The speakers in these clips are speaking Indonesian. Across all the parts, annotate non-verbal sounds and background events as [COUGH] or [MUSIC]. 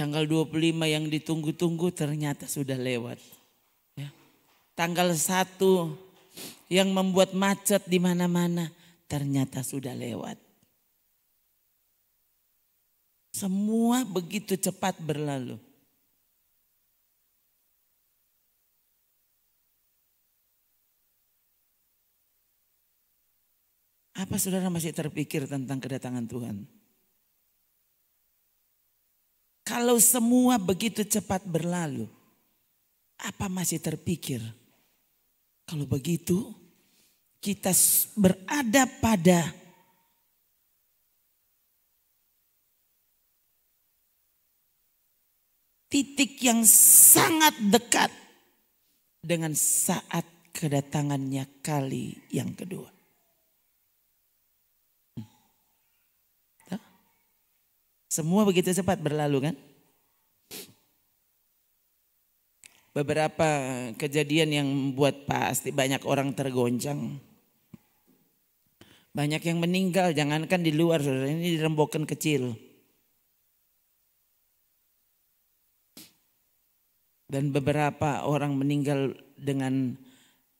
Tanggal 25 yang ditunggu-tunggu ternyata sudah lewat. Ya. Tanggal 1 yang membuat macet di mana-mana ternyata sudah lewat. Semua begitu cepat berlalu. Apa saudara masih terpikir tentang kedatangan Tuhan? Kalau semua begitu cepat berlalu, apa masih terpikir? Kalau begitu, kita berada pada titik yang sangat dekat dengan saat kedatangannya kali yang kedua. Semua begitu cepat berlalu kan? Beberapa kejadian yang membuat pasti banyak orang tergoncang. Banyak yang meninggal, jangankan di luar, ini di kecil. Dan beberapa orang meninggal dengan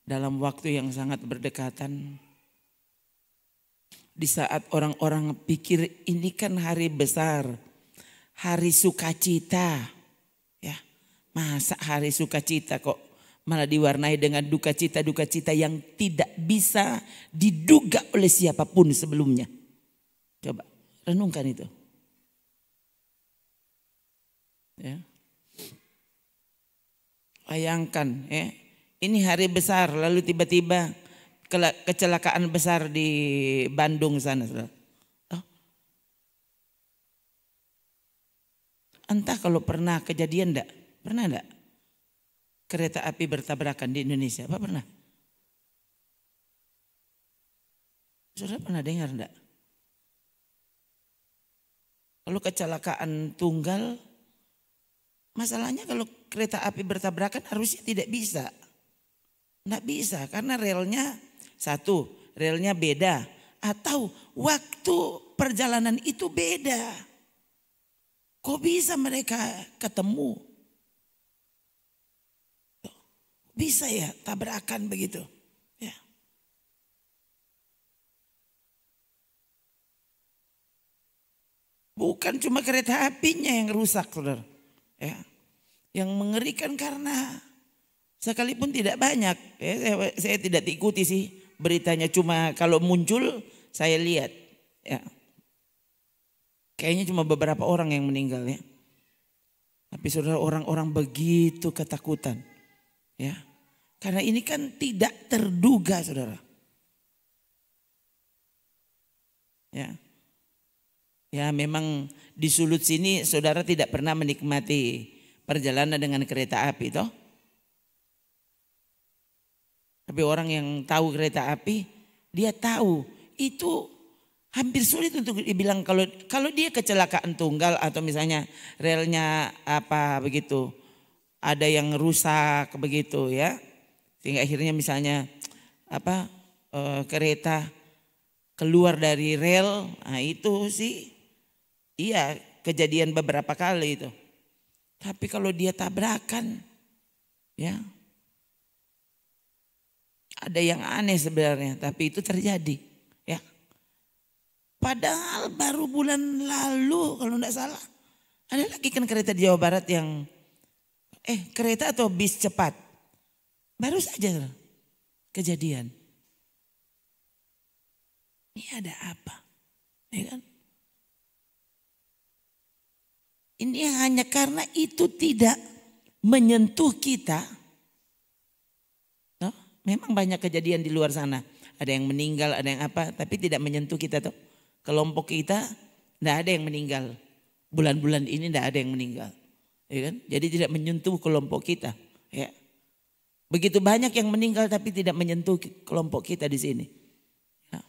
dalam waktu yang sangat berdekatan. Di saat orang-orang pikir ini kan hari besar, hari sukacita. Ya, masa hari sukacita kok malah diwarnai dengan duka cita-duka cita yang tidak bisa diduga oleh siapapun sebelumnya. Coba renungkan itu. Ya. Bayangkan ya, ini hari besar lalu tiba-tiba kecelakaan besar di Bandung sana. Oh. Entah kalau pernah kejadian enggak? Pernah enggak? Kereta api bertabrakan di Indonesia. Apa pernah? Saudara pernah dengar enggak? Kalau kecelakaan tunggal, masalahnya kalau kereta api bertabrakan harusnya tidak bisa. tidak bisa karena relnya satu, relnya beda. Atau waktu perjalanan itu beda. Kok bisa mereka ketemu? Bisa ya tabrakan begitu. Ya. Bukan cuma kereta apinya yang rusak, saudara. Ya. Yang mengerikan karena sekalipun tidak banyak, ya, saya, saya tidak diikuti sih beritanya cuma kalau muncul saya lihat ya. Kayaknya cuma beberapa orang yang meninggal ya. Tapi saudara orang-orang begitu ketakutan. Ya. Karena ini kan tidak terduga saudara. Ya. Ya memang di sulut sini saudara tidak pernah menikmati perjalanan dengan kereta api toh. Tapi orang yang tahu kereta api, dia tahu itu hampir sulit untuk dibilang kalau kalau dia kecelakaan tunggal atau misalnya relnya apa begitu ada yang rusak begitu ya sehingga akhirnya misalnya apa e, kereta keluar dari rel nah itu sih iya kejadian beberapa kali itu tapi kalau dia tabrakan ya ada yang aneh sebenarnya, tapi itu terjadi. Ya. Padahal baru bulan lalu kalau tidak salah ada lagi kan kereta di Jawa Barat yang eh kereta atau bis cepat baru saja kejadian. Ini ada apa? Ya kan? Ini hanya karena itu tidak menyentuh kita, Memang banyak kejadian di luar sana. Ada yang meninggal, ada yang apa, tapi tidak menyentuh kita tuh. Kelompok kita tidak ada yang meninggal. Bulan-bulan ini tidak ada yang meninggal. Ya kan? Jadi tidak menyentuh kelompok kita. Ya. Begitu banyak yang meninggal tapi tidak menyentuh kelompok kita di sini. Ya.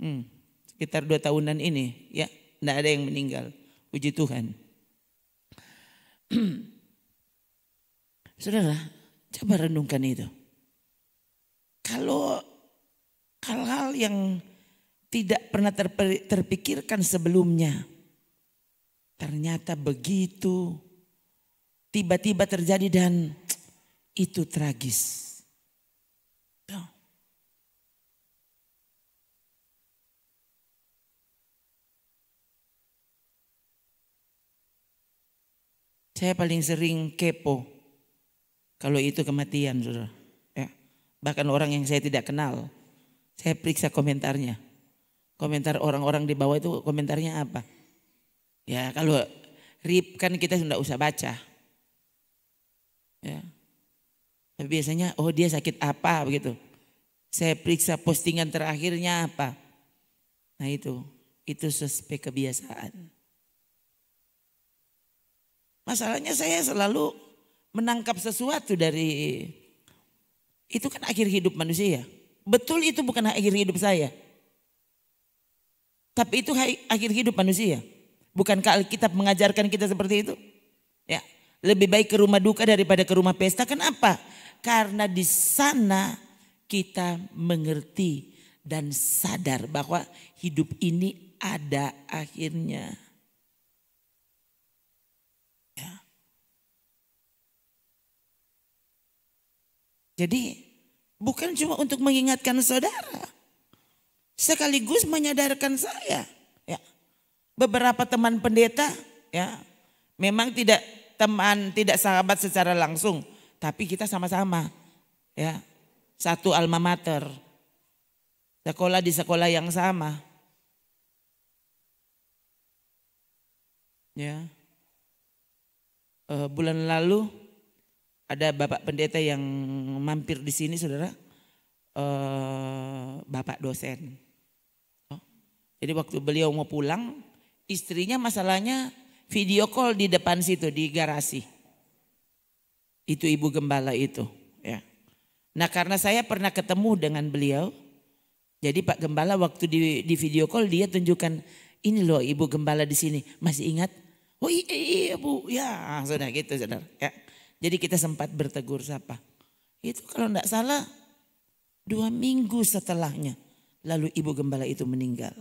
Hmm. Sekitar dua tahunan ini ya tidak ada yang meninggal. Puji Tuhan. Sudahlah. [CLEARS THROAT] Coba renungkan itu. Kalau hal-hal yang tidak pernah terpikirkan sebelumnya, ternyata begitu tiba-tiba terjadi dan itu tragis. Saya paling sering kepo kalau itu kematian, saudara. Ya. Bahkan orang yang saya tidak kenal, saya periksa komentarnya. Komentar orang-orang di bawah itu komentarnya apa? Ya kalau rip kan kita sudah usah baca. Ya. Tapi biasanya oh dia sakit apa begitu. Saya periksa postingan terakhirnya apa. Nah itu, itu suspek kebiasaan. Masalahnya saya selalu menangkap sesuatu dari itu kan akhir hidup manusia. Ya. Betul itu bukan akhir hidup saya. Tapi itu akhir hidup manusia. Bukankah Alkitab mengajarkan kita seperti itu? Ya, lebih baik ke rumah duka daripada ke rumah pesta. Kenapa? Karena di sana kita mengerti dan sadar bahwa hidup ini ada akhirnya. Jadi bukan cuma untuk mengingatkan saudara. Sekaligus menyadarkan saya. Ya. Beberapa teman pendeta ya memang tidak teman, tidak sahabat secara langsung. Tapi kita sama-sama ya satu alma mater. Sekolah di sekolah yang sama. Ya. Uh, bulan lalu ada Bapak pendeta yang mampir di sini saudara, eh, Bapak dosen. Oh. Jadi waktu beliau mau pulang, istrinya masalahnya video call di depan situ, di garasi. Itu ibu gembala itu. ya. Nah karena saya pernah ketemu dengan beliau, jadi Pak Gembala waktu di, di video call dia tunjukkan, ini loh ibu gembala di sini, masih ingat? Oh iya, iya, iya bu, ya sudah gitu saudara. Ya. Jadi kita sempat bertegur sapa. Itu kalau tidak salah dua minggu setelahnya. Lalu ibu gembala itu meninggal.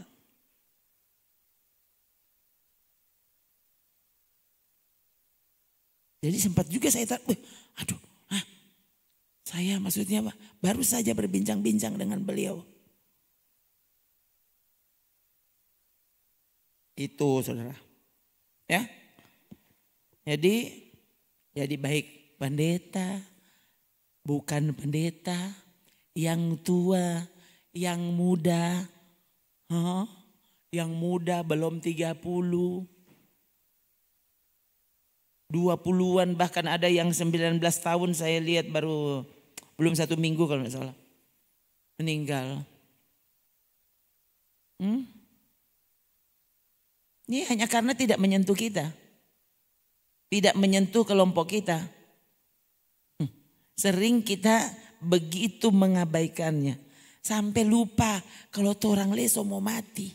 Jadi sempat juga saya tak, aduh, ah, saya maksudnya apa? Baru saja berbincang-bincang dengan beliau. Itu saudara. Ya. Jadi jadi baik pendeta, bukan pendeta, yang tua, yang muda, huh? yang muda belum 30, 20-an bahkan ada yang 19 tahun saya lihat baru belum satu minggu kalau nggak salah meninggal. Hmm? Ini iya, hanya karena tidak menyentuh kita tidak menyentuh kelompok kita. Hmm. Sering kita begitu mengabaikannya. Sampai lupa kalau tuh orang leso mau mati.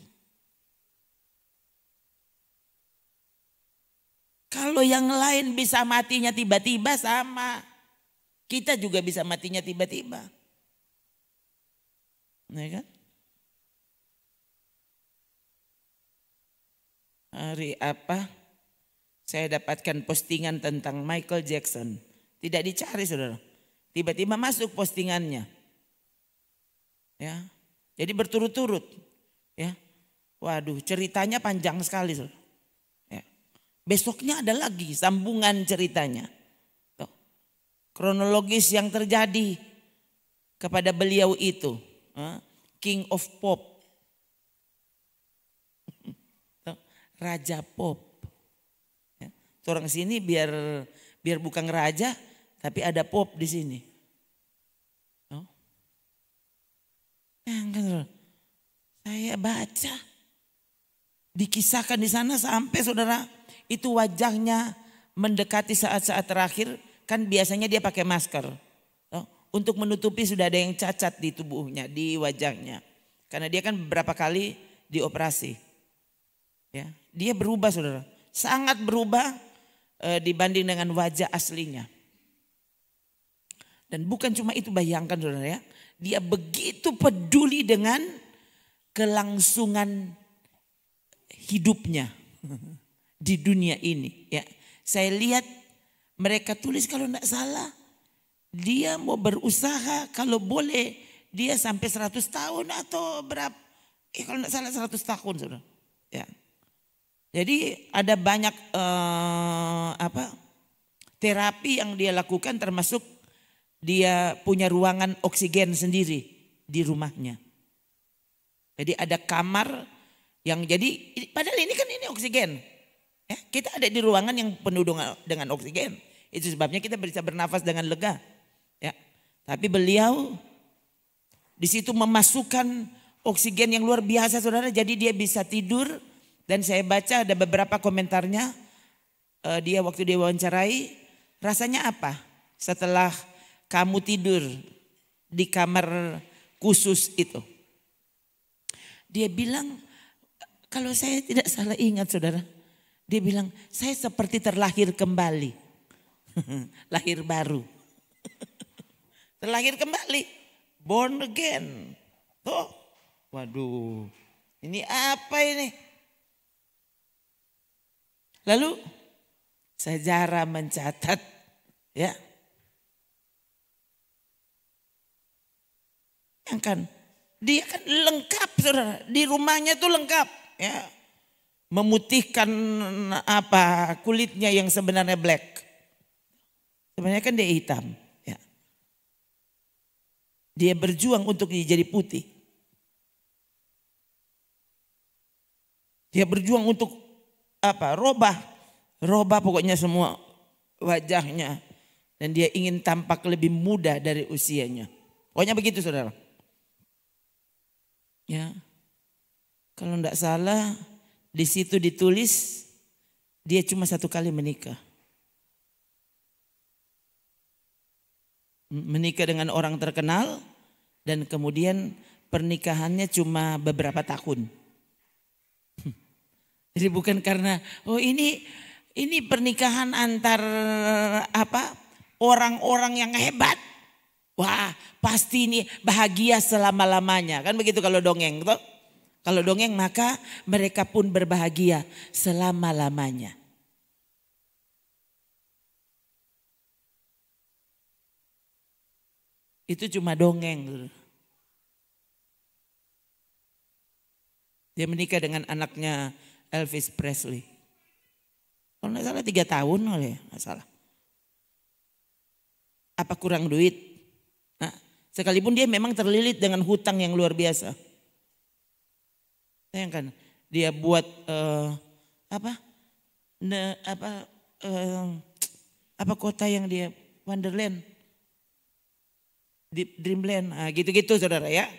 Kalau yang lain bisa matinya tiba-tiba sama. Kita juga bisa matinya tiba-tiba. Ya kan? Hari apa? Saya dapatkan postingan tentang Michael Jackson. Tidak dicari saudara. Tiba-tiba masuk postingannya. Ya. Jadi berturut-turut. Ya. Waduh, ceritanya panjang sekali. Saudara. Ya. Besoknya ada lagi sambungan ceritanya. Tuh. Kronologis yang terjadi kepada beliau itu. King of Pop. [LAUGHS] Raja Pop. Orang sini biar biar bukan raja tapi ada pop di sini. Oh. Ya, saya baca dikisahkan di sana sampai saudara itu wajahnya mendekati saat-saat terakhir kan biasanya dia pakai masker oh. untuk menutupi sudah ada yang cacat di tubuhnya di wajahnya karena dia kan beberapa kali dioperasi ya dia berubah saudara sangat berubah Eh, dibanding dengan wajah aslinya. Dan bukan cuma itu bayangkan saudara ya. Dia begitu peduli dengan kelangsungan hidupnya di dunia ini. Ya, Saya lihat mereka tulis kalau tidak salah. Dia mau berusaha kalau boleh dia sampai 100 tahun atau berapa. Eh, kalau tidak salah 100 tahun saudara. Ya. Jadi ada banyak eh, apa terapi yang dia lakukan termasuk dia punya ruangan oksigen sendiri di rumahnya. Jadi ada kamar yang jadi padahal ini kan ini oksigen. Ya, kita ada di ruangan yang penuh dengan oksigen. Itu sebabnya kita bisa bernafas dengan lega. Ya. Tapi beliau di situ memasukkan oksigen yang luar biasa saudara jadi dia bisa tidur dan saya baca ada beberapa komentarnya uh, dia waktu dia wawancarai rasanya apa setelah kamu tidur di kamar khusus itu. Dia bilang kalau saya tidak salah ingat saudara. Dia bilang saya seperti terlahir kembali. [LAUGHS] Lahir baru. [LAUGHS] terlahir kembali. Born again. Tuh. Waduh. Ini apa ini? Lalu sejarah mencatat ya. Yang kan dia kan lengkap saudara, di rumahnya tuh lengkap ya. Memutihkan apa kulitnya yang sebenarnya black. Sebenarnya kan dia hitam ya. Dia berjuang untuk jadi putih. Dia berjuang untuk apa robah robah pokoknya semua wajahnya dan dia ingin tampak lebih muda dari usianya pokoknya begitu saudara ya kalau tidak salah di situ ditulis dia cuma satu kali menikah menikah dengan orang terkenal dan kemudian pernikahannya cuma beberapa tahun jadi bukan karena oh ini ini pernikahan antar apa orang-orang yang hebat. Wah, pasti ini bahagia selama-lamanya. Kan begitu kalau dongeng, toh? Kalau dongeng maka mereka pun berbahagia selama-lamanya. Itu cuma dongeng. Dia menikah dengan anaknya Elvis Presley. Kalau nggak salah tiga tahun oleh ya, nggak salah. Apa kurang duit? Nah, sekalipun dia memang terlilit dengan hutang yang luar biasa. Bayangkan dia buat uh, apa? Ne, apa uh, apa kota yang dia Wonderland, Deep Dreamland, nah, gitu-gitu saudara ya.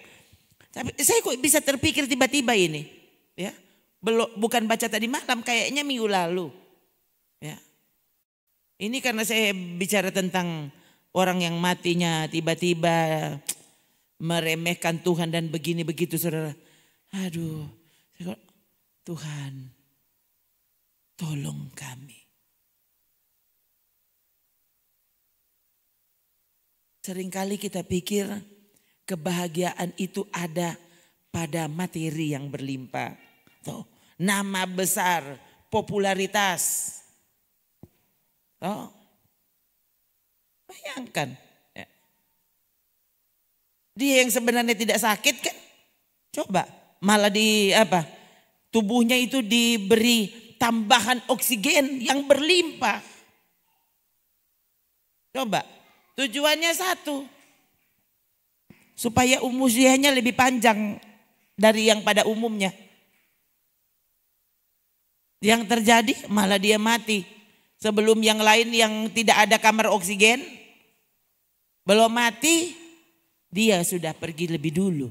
Tapi saya kok bisa terpikir tiba-tiba ini, ya belum bukan baca tadi malam kayaknya minggu lalu. Ya. Ini karena saya bicara tentang orang yang matinya tiba-tiba meremehkan Tuhan dan begini begitu saudara. Aduh, Tuhan tolong kami. Seringkali kita pikir kebahagiaan itu ada pada materi yang berlimpah. Tuh nama besar, popularitas. Oh. Bayangkan. Ya. Dia yang sebenarnya tidak sakit kan? Coba malah di apa? Tubuhnya itu diberi tambahan oksigen yang berlimpah. Coba, tujuannya satu. Supaya umusianya lebih panjang dari yang pada umumnya. Yang terjadi malah dia mati. Sebelum yang lain yang tidak ada kamar oksigen, belum mati, dia sudah pergi lebih dulu.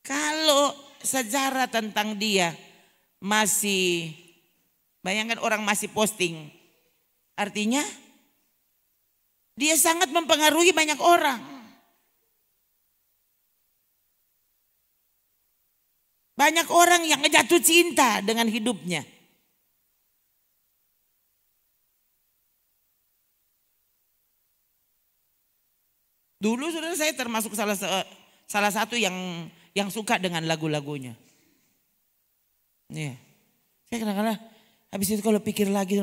Kalau sejarah tentang dia masih, bayangkan orang masih posting, artinya dia sangat mempengaruhi banyak orang. Banyak orang yang jatuh cinta dengan hidupnya. Dulu saudara saya termasuk salah salah satu yang yang suka dengan lagu-lagunya. Iya. Saya kadang-kadang habis itu kalau pikir lagi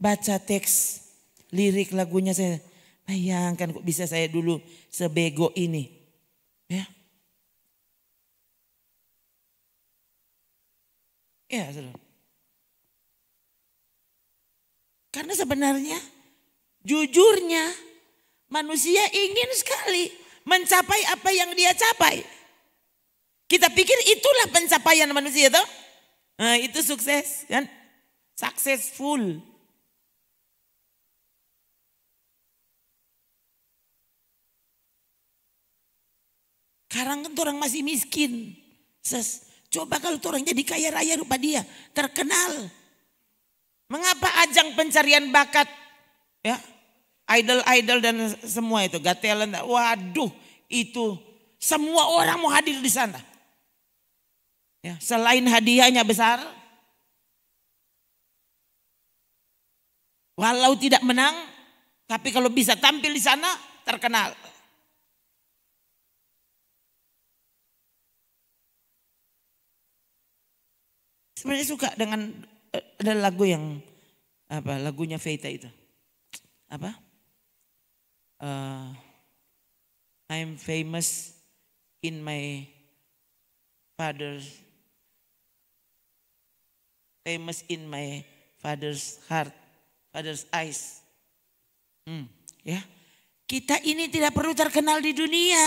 baca teks lirik lagunya saya bayangkan kok bisa saya dulu sebego ini. Ya. Ya, saudara. Karena sebenarnya, jujurnya, manusia ingin sekali mencapai apa yang dia capai. Kita pikir itulah pencapaian manusia itu. Nah, itu sukses kan? Successful. Sekarang kan orang masih miskin. Ses, Coba kalau tuh orang jadi kaya raya rupa dia, terkenal. Mengapa ajang pencarian bakat? Ya, idol-idol dan semua itu, gatelan, Waduh, itu semua orang mau hadir di sana. Ya, selain hadiahnya besar, walau tidak menang, tapi kalau bisa tampil di sana terkenal. Sebenarnya suka dengan eh, ada lagu yang apa lagunya Feita itu. Apa? Uh, I'm famous in my father's famous in my father's heart, father's eyes. Hmm, ya. Kita ini tidak perlu terkenal di dunia.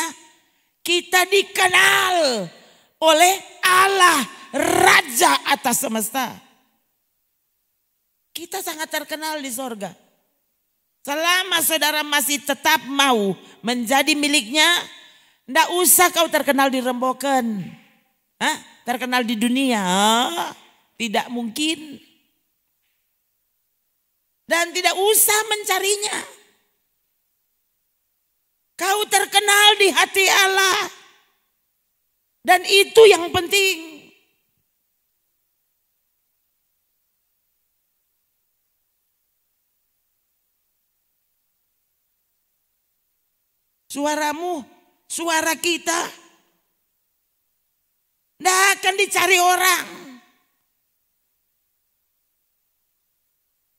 Kita dikenal oleh Allah raja atas semesta. Kita sangat terkenal di sorga. Selama saudara masih tetap mau menjadi miliknya, ndak usah kau terkenal di remboken. Hah? Terkenal di dunia, tidak mungkin. Dan tidak usah mencarinya. Kau terkenal di hati Allah. Dan itu yang penting. suaramu, suara kita. Tidak akan dicari orang.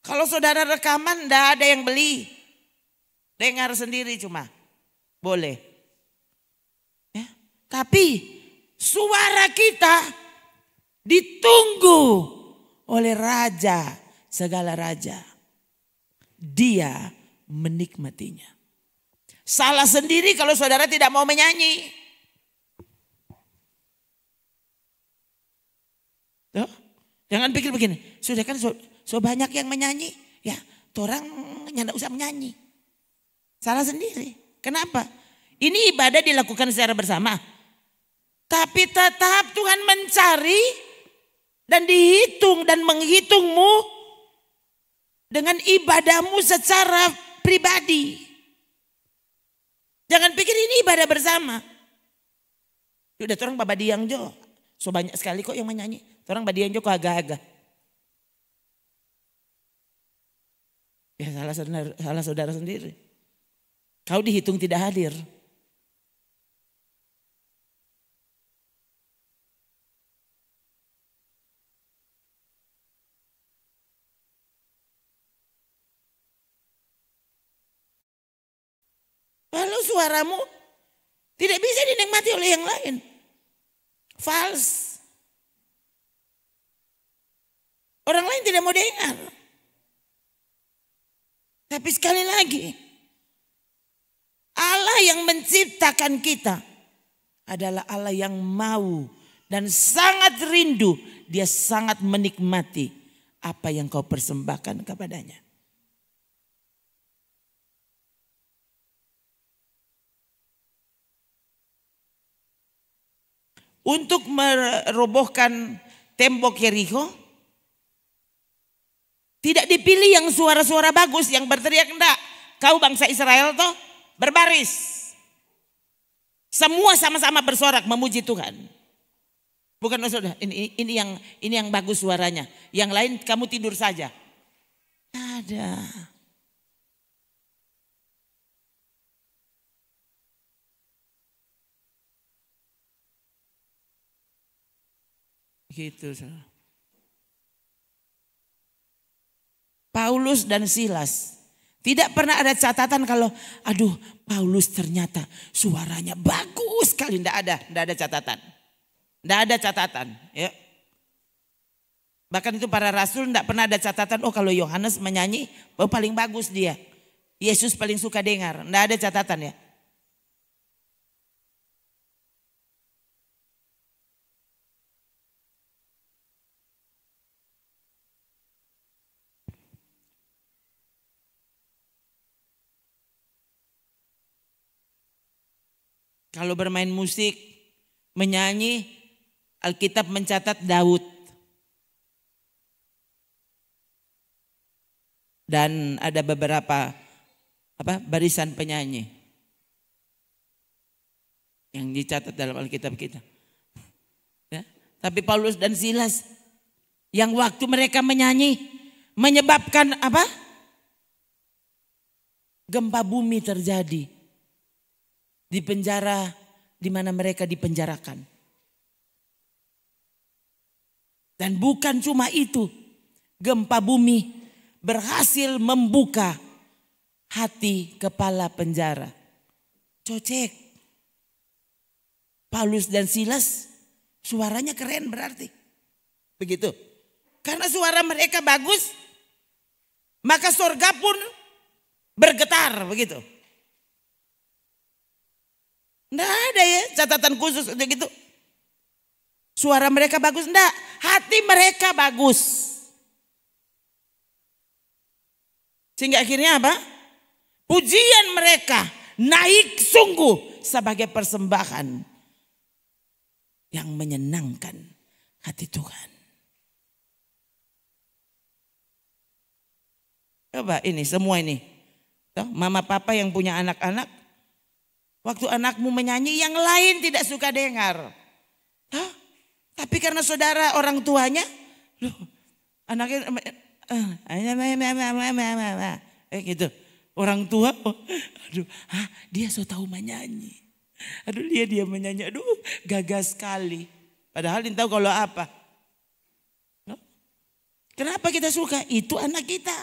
Kalau saudara rekaman tidak ada yang beli. Dengar sendiri cuma. Boleh. Ya. Tapi suara kita ditunggu oleh raja segala raja. Dia menikmatinya. Salah sendiri kalau saudara tidak mau menyanyi. Tuh. Jangan pikir begini, sudah kan so, so banyak yang menyanyi, ya orang tidak usah menyanyi. Salah sendiri. Kenapa? Ini ibadah dilakukan secara bersama. Tapi tetap Tuhan mencari dan dihitung dan menghitungmu dengan ibadahmu secara pribadi. Jangan pikir ini ibadah bersama. terang Bapak bapak jo. So banyak sekali kok yang menyanyi. Bapak bapak jo kok agak-agak. Ya salah saudara, salah saudara sendiri. Kau dihitung tidak hadir. suaramu tidak bisa dinikmati oleh yang lain. Fals. Orang lain tidak mau dengar. Tapi sekali lagi, Allah yang menciptakan kita adalah Allah yang mau dan sangat rindu. Dia sangat menikmati apa yang kau persembahkan kepadanya. untuk merobohkan tembok Yeriko? Tidak dipilih yang suara-suara bagus yang berteriak enggak. Kau bangsa Israel toh berbaris. Semua sama-sama bersorak memuji Tuhan. Bukan sudah ini, ini yang ini yang bagus suaranya. Yang lain kamu tidur saja. Ada. Gitu. Paulus dan Silas. Tidak pernah ada catatan kalau aduh Paulus ternyata suaranya bagus sekali. Tidak ada, tidak ada catatan. Tidak ada catatan. Ya. Bahkan itu para rasul tidak pernah ada catatan. Oh kalau Yohanes menyanyi oh, paling bagus dia. Yesus paling suka dengar. Tidak ada catatan ya. Kalau bermain musik, menyanyi, Alkitab mencatat Daud. Dan ada beberapa apa barisan penyanyi yang dicatat dalam Alkitab kita. Ya. Tapi Paulus dan Silas yang waktu mereka menyanyi menyebabkan apa? Gempa bumi terjadi di penjara di mana mereka dipenjarakan. Dan bukan cuma itu, gempa bumi berhasil membuka hati kepala penjara. Cocek. Paulus dan Silas suaranya keren berarti. Begitu. Karena suara mereka bagus, maka sorga pun bergetar begitu. Nggak ada ya catatan khusus untuk itu Suara mereka bagus, enggak. Hati mereka bagus. Sehingga akhirnya apa? Pujian mereka naik sungguh sebagai persembahan yang menyenangkan hati Tuhan. Coba ini semua ini. Mama papa yang punya anak-anak Waktu anakmu menyanyi yang lain tidak suka dengar. Hah? Tapi karena saudara orang tuanya, loh, anaknya eh gitu. Orang tua, oh, aduh, ah, dia so tahu menyanyi. Aduh dia dia menyanyi, aduh gagah sekali. Padahal dia tahu kalau apa. Kenapa kita suka? Itu anak kita.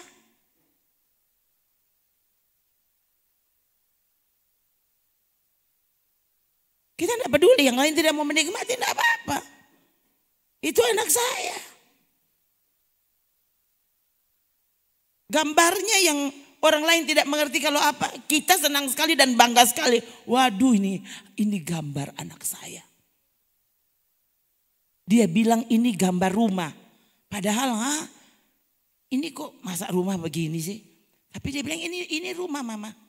Kita tidak peduli, yang lain tidak mau menikmati, tidak apa-apa. Itu anak saya. Gambarnya yang orang lain tidak mengerti kalau apa, kita senang sekali dan bangga sekali. Waduh ini, ini gambar anak saya. Dia bilang ini gambar rumah. Padahal ha, ini kok masa rumah begini sih? Tapi dia bilang ini ini rumah mama.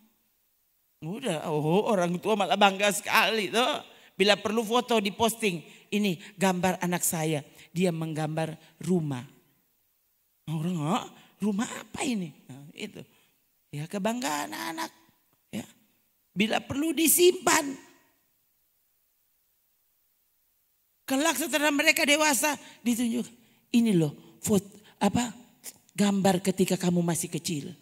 Udah, oh orang tua malah bangga sekali tuh. Bila perlu foto diposting, ini gambar anak saya. Dia menggambar rumah. Orang, oh, rumah apa ini? Nah, itu. Ya kebanggaan anak. Ya. Bila perlu disimpan. Kelak setelah mereka dewasa ditunjuk. Ini loh, foto, apa gambar ketika kamu masih kecil.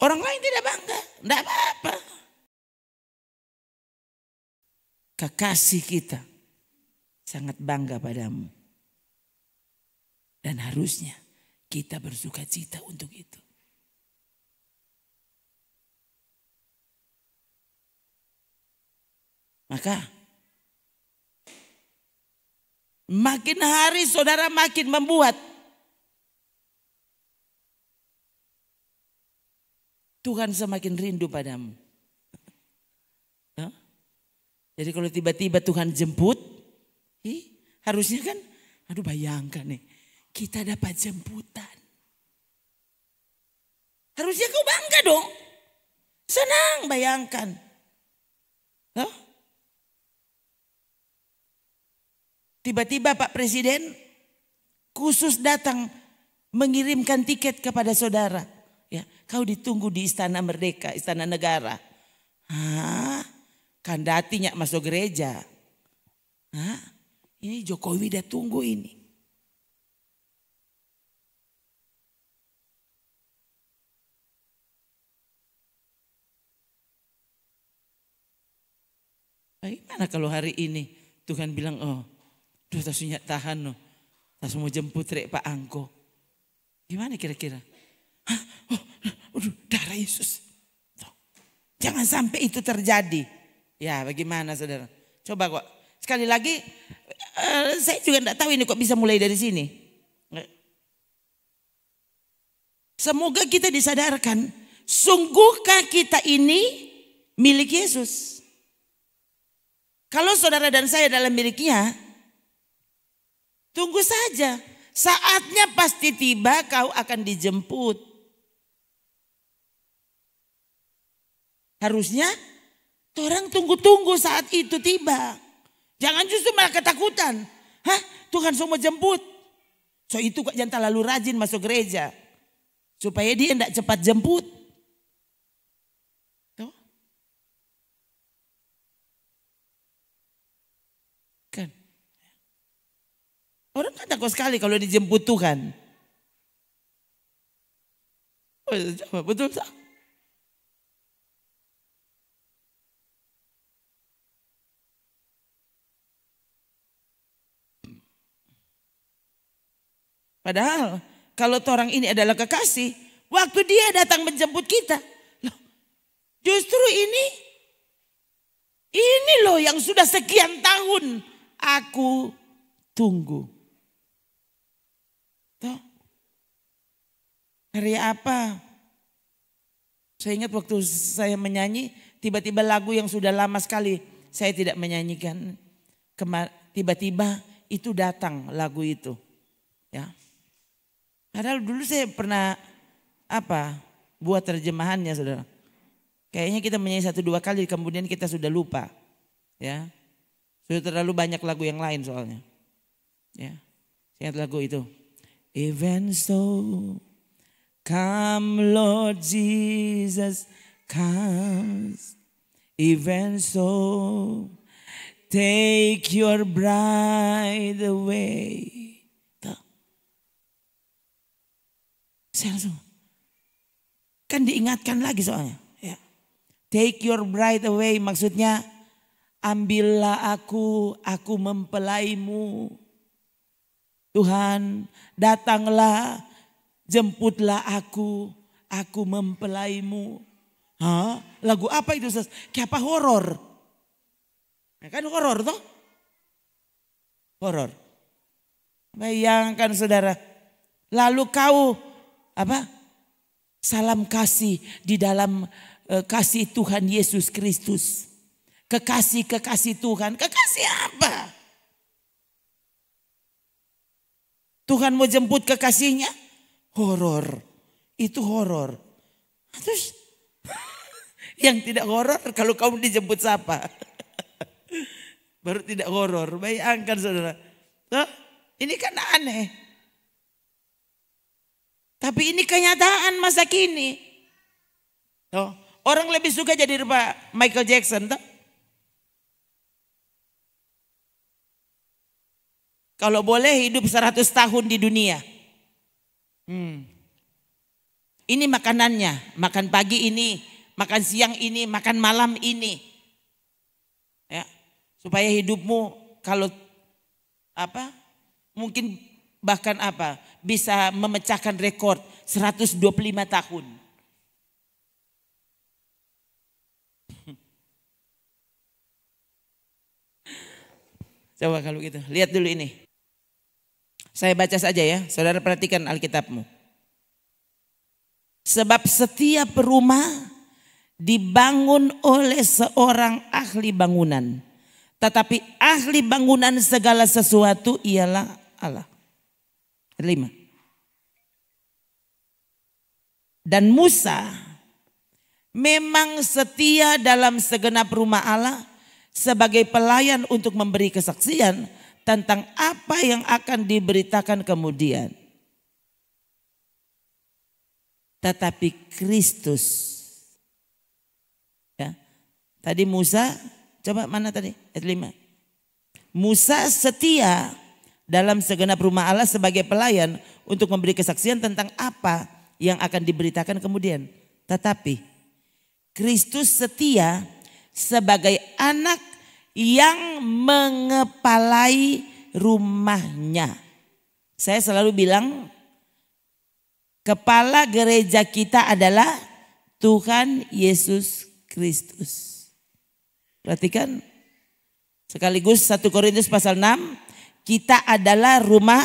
Orang lain tidak bangga, tidak apa-apa. Kekasih kita sangat bangga padamu. Dan harusnya kita bersuka cita untuk itu. Maka makin hari saudara makin membuat Tuhan semakin rindu padamu. Jadi kalau tiba-tiba Tuhan jemput, hi, harusnya kan, aduh bayangkan nih, kita dapat jemputan. Harusnya kau bangga dong. Senang bayangkan. Tiba-tiba Pak Presiden khusus datang mengirimkan tiket kepada saudara. Kau ditunggu di istana merdeka, istana negara. Hah? Kandatinya masuk gereja. Hah? Ini Jokowi udah tunggu ini. Bagaimana kalau hari ini Tuhan bilang, oh, duh oh. tak tahan no, tak mau jemput rek Pak Angko. Gimana kira-kira? Hah? [LAUGHS] Oh, aduh, darah Yesus. Jangan sampai itu terjadi. Ya bagaimana saudara? Coba kok. Sekali lagi eh, saya juga tidak tahu ini kok bisa mulai dari sini. Eh. Semoga kita disadarkan. Sungguhkah kita ini milik Yesus? Kalau saudara dan saya dalam miliknya, tunggu saja. Saatnya pasti tiba kau akan dijemput. Harusnya orang tunggu-tunggu saat itu tiba. Jangan justru malah ketakutan. Hah? Tuhan semua jemput. So itu kok jangan terlalu rajin masuk gereja. Supaya dia tidak cepat jemput. Tuh. Kan. Orang kan takut sekali kalau dijemput Tuhan. Oh, betul tak? Padahal kalau orang ini adalah kekasih, waktu dia datang menjemput kita, loh, justru ini, ini loh yang sudah sekian tahun aku tunggu. Tuh. hari apa? Saya ingat waktu saya menyanyi, tiba-tiba lagu yang sudah lama sekali saya tidak menyanyikan. Tiba-tiba itu datang lagu itu. Ya, Padahal dulu saya pernah apa buat terjemahannya saudara. Kayaknya kita menyanyi satu dua kali kemudian kita sudah lupa. Ya. Sudah terlalu banyak lagu yang lain soalnya. Ya. Saya ingat lagu itu. Even so, come Lord Jesus comes. Even so, take your bride away. Saya langsung. Kan diingatkan lagi soalnya. Ya. Take your bride away maksudnya ambillah aku, aku mempelaimu. Tuhan datanglah, jemputlah aku, aku mempelaimu. Hah? Lagu apa itu? Kayak apa horor? Ya kan horor toh? Horor. Bayangkan saudara. Lalu kau apa salam kasih di dalam eh, kasih Tuhan Yesus Kristus. Kekasih-kekasih Tuhan. Kekasih apa? Tuhan mau jemput kekasihnya? Horor. Itu horor. Terus [LAUGHS] yang tidak horor kalau kamu dijemput siapa? [LAUGHS] Baru tidak horor. Bayangkan saudara. Ini kan aneh. Tapi ini kenyataan masa kini. Tuh, orang lebih suka jadi rupa Michael Jackson. Tuh. Kalau boleh hidup 100 tahun di dunia. Hmm. Ini makanannya, makan pagi ini, makan siang ini, makan malam ini. Ya. Supaya hidupmu kalau apa? Mungkin bahkan apa bisa memecahkan rekor 125 tahun. [LAUGHS] Coba kalau gitu, lihat dulu ini. Saya baca saja ya, saudara perhatikan Alkitabmu. Sebab setiap rumah dibangun oleh seorang ahli bangunan. Tetapi ahli bangunan segala sesuatu ialah Allah. Lima. Dan Musa memang setia dalam segenap rumah Allah sebagai pelayan untuk memberi kesaksian tentang apa yang akan diberitakan kemudian. Tetapi Kristus ya. Tadi Musa coba mana tadi? Ayat 5. Musa setia dalam segenap rumah Allah sebagai pelayan untuk memberi kesaksian tentang apa yang akan diberitakan kemudian. Tetapi Kristus setia sebagai anak yang mengepalai rumahnya. Saya selalu bilang kepala gereja kita adalah Tuhan Yesus Kristus. Perhatikan sekaligus 1 Korintus pasal 6 kita adalah rumah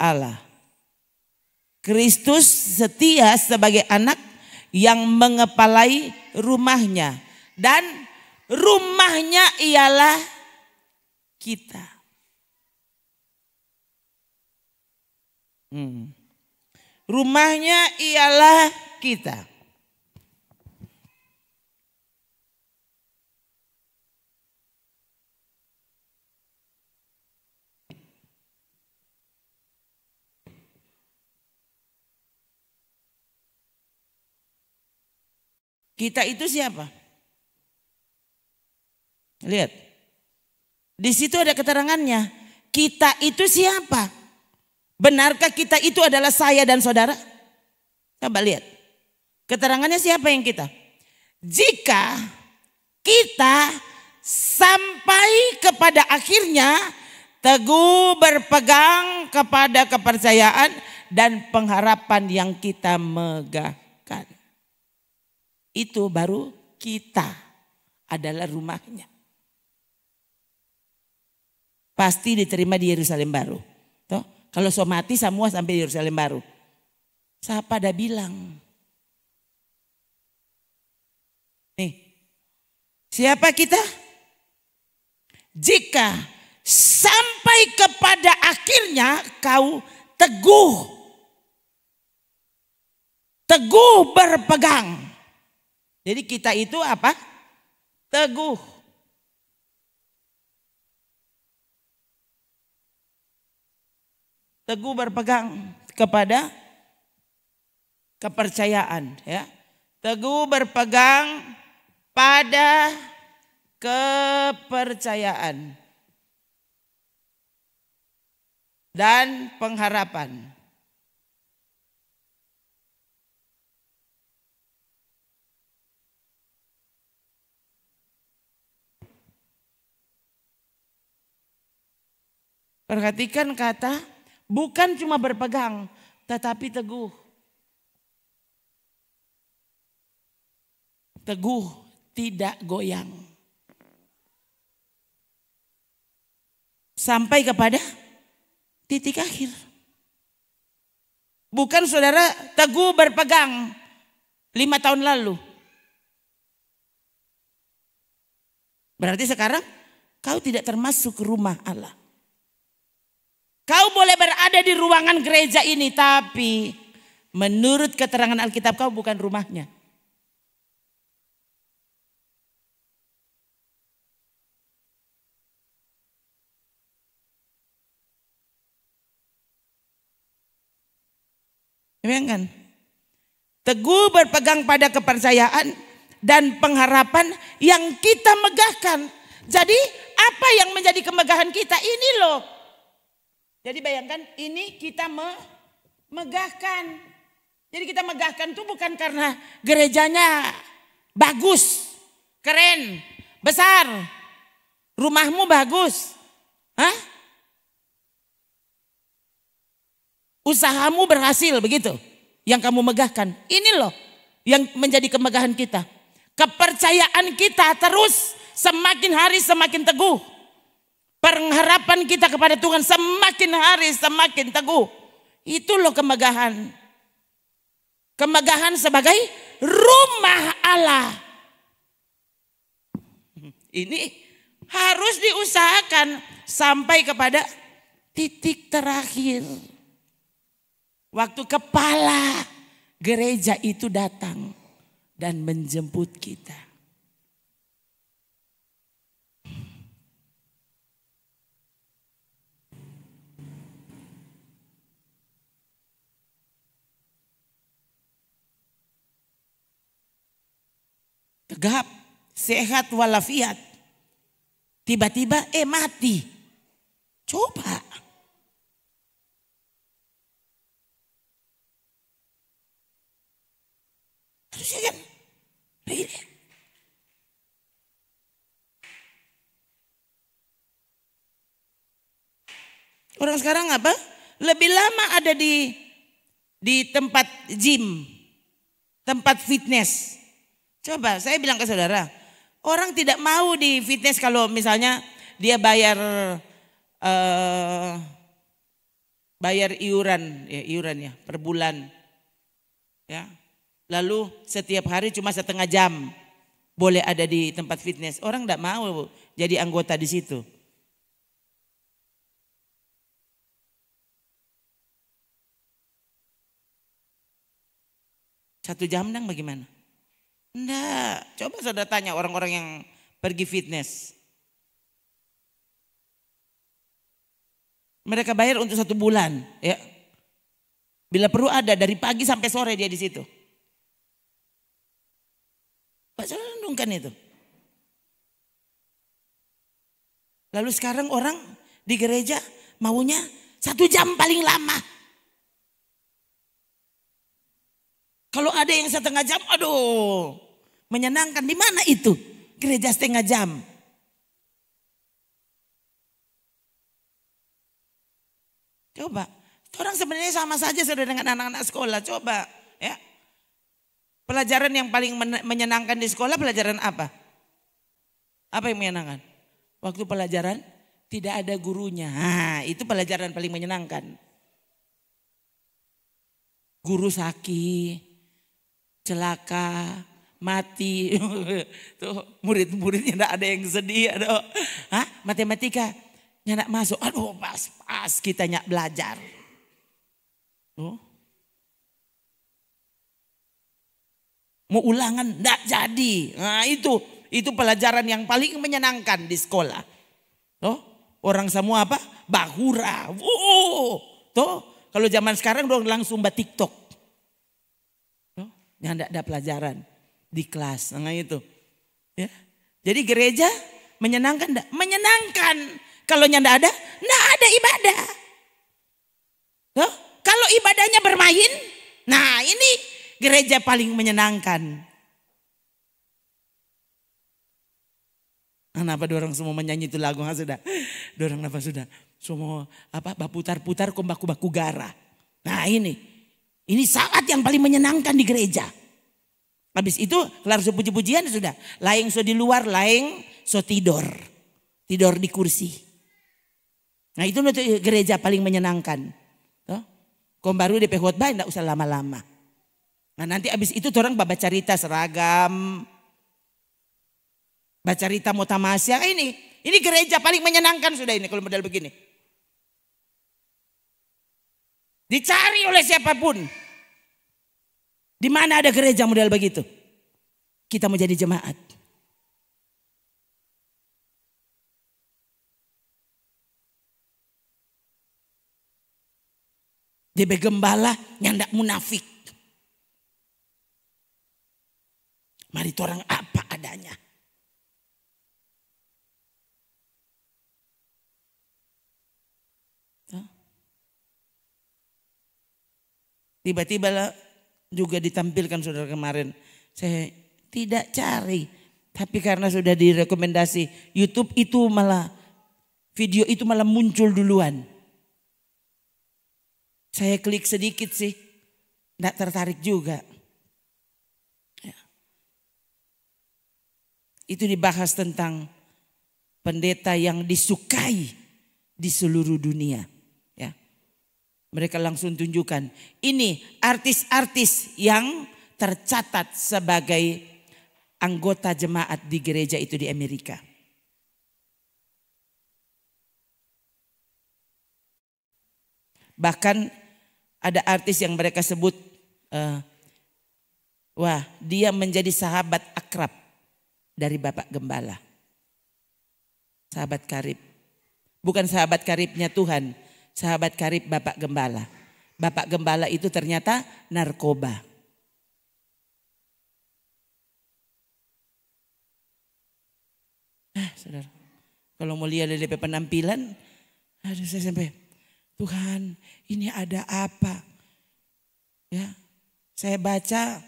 Allah. Kristus setia sebagai anak yang mengepalai rumahnya. Dan rumahnya ialah kita. Hmm. Rumahnya ialah kita. Kita itu siapa? Lihat. Di situ ada keterangannya. Kita itu siapa? Benarkah kita itu adalah saya dan saudara? Coba lihat. Keterangannya siapa yang kita? Jika kita sampai kepada akhirnya teguh berpegang kepada kepercayaan dan pengharapan yang kita megah itu baru kita adalah rumahnya. Pasti diterima di Yerusalem baru. Toh, kalau so semua sampai Yerusalem baru. Siapa ada bilang? Nih. Siapa kita? Jika sampai kepada akhirnya kau teguh teguh berpegang jadi kita itu apa? Teguh. Teguh berpegang kepada kepercayaan ya. Teguh berpegang pada kepercayaan dan pengharapan. Perhatikan kata, bukan cuma berpegang, tetapi teguh. Teguh, tidak goyang. Sampai kepada titik akhir. Bukan saudara teguh berpegang lima tahun lalu. Berarti sekarang kau tidak termasuk rumah Allah. Kau boleh berada di ruangan gereja ini tapi menurut keterangan Alkitab kau bukan rumahnya. kan? Teguh berpegang pada kepercayaan dan pengharapan yang kita megahkan. Jadi apa yang menjadi kemegahan kita ini loh jadi bayangkan ini kita memegahkan. Jadi kita megahkan itu bukan karena gerejanya bagus, keren, besar, rumahmu bagus. Hah? Usahamu berhasil begitu. Yang kamu megahkan. Ini loh yang menjadi kemegahan kita. Kepercayaan kita terus semakin hari semakin teguh. Pengharapan kita kepada Tuhan semakin hari semakin teguh. Itu loh kemegahan. Kemegahan sebagai rumah Allah. Ini harus diusahakan sampai kepada titik terakhir. Waktu kepala gereja itu datang dan menjemput kita. tegap, sehat walafiat. Tiba-tiba eh mati. Coba. Harusnya kan begini. Nah Orang sekarang apa? Lebih lama ada di di tempat gym, tempat fitness, Coba saya bilang ke saudara, orang tidak mau di fitness kalau misalnya dia bayar uh, bayar iuran ya iuran ya per bulan ya lalu setiap hari cuma setengah jam boleh ada di tempat fitness orang tidak mau jadi anggota di situ satu jam dong bagaimana Enggak, coba saudara tanya orang-orang yang pergi fitness. Mereka bayar untuk satu bulan, ya. Bila perlu ada dari pagi sampai sore dia di situ. Pak saudara renungkan itu. Lalu sekarang orang di gereja maunya satu jam paling lama Kalau ada yang setengah jam, aduh, menyenangkan. Di mana itu gereja setengah jam? Coba, orang sebenarnya sama saja sudah dengan anak-anak sekolah. Coba, ya. Pelajaran yang paling menyenangkan di sekolah pelajaran apa? Apa yang menyenangkan? Waktu pelajaran tidak ada gurunya. Nah, itu pelajaran paling menyenangkan. Guru sakit, celaka, mati. [LAUGHS] Tuh murid-muridnya ada yang sedih. Aduh. Hah? Matematika nyana masuk. Aduh pas-pas kita nyak belajar. Tuh. Mau ulangan ndak jadi. Nah itu itu pelajaran yang paling menyenangkan di sekolah. Tuh. Orang semua apa? Bahura. Wow. Tuh. Kalau zaman sekarang dong langsung bah TikTok yang tidak ada pelajaran di kelas, nah itu. Ya. Jadi gereja menyenangkan enggak? Menyenangkan. Kalau nyanda ada, tidak ada ibadah. Loh, kalau ibadahnya bermain, nah ini gereja paling menyenangkan. Ah, kenapa dorong semua menyanyi itu lagu nggak sudah? Dorong apa sudah? Semua apa baputar-putar kumbaku baku gara. Nah ini ini saat yang paling menyenangkan di gereja. Habis itu kelar so puji-pujian sudah. Laing so di luar, laing so tidur. Tidur di kursi. Nah itu gereja paling menyenangkan. Toh? Kom baru DP khotbah enggak usah lama-lama. Nah nanti abis itu orang baca cerita seragam. Baca cerita mutamasya eh, ini. Ini gereja paling menyenangkan sudah ini kalau model begini. Dicari oleh siapapun. Di mana ada gereja model begitu? Kita mau jadi jemaat. Dia begembala nyandak munafik. Mari orang apa adanya. Tiba-tiba juga ditampilkan saudara kemarin. Saya tidak cari, tapi karena sudah direkomendasi YouTube itu malah video itu malah muncul duluan. Saya klik sedikit sih, tidak tertarik juga. Ya. Itu dibahas tentang pendeta yang disukai di seluruh dunia. Mereka langsung tunjukkan, ini artis-artis yang tercatat sebagai anggota jemaat di gereja itu di Amerika. Bahkan ada artis yang mereka sebut, uh, wah dia menjadi sahabat akrab dari Bapak Gembala. Sahabat karib. Bukan sahabat karibnya Tuhan, sahabat karib Bapak Gembala. Bapak Gembala itu ternyata narkoba. Ah, saudara, kalau mau lihat dari penampilan, aduh saya sampai, Tuhan ini ada apa? Ya, saya baca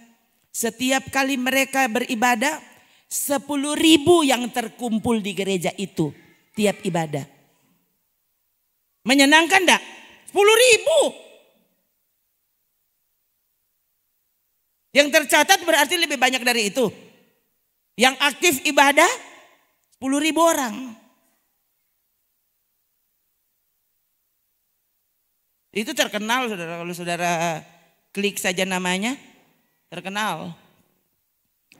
setiap kali mereka beribadah, sepuluh ribu yang terkumpul di gereja itu tiap ibadah. Menyenangkan enggak? 10 ribu. Yang tercatat berarti lebih banyak dari itu. Yang aktif ibadah 10 ribu orang. Itu terkenal saudara, kalau saudara klik saja namanya, terkenal.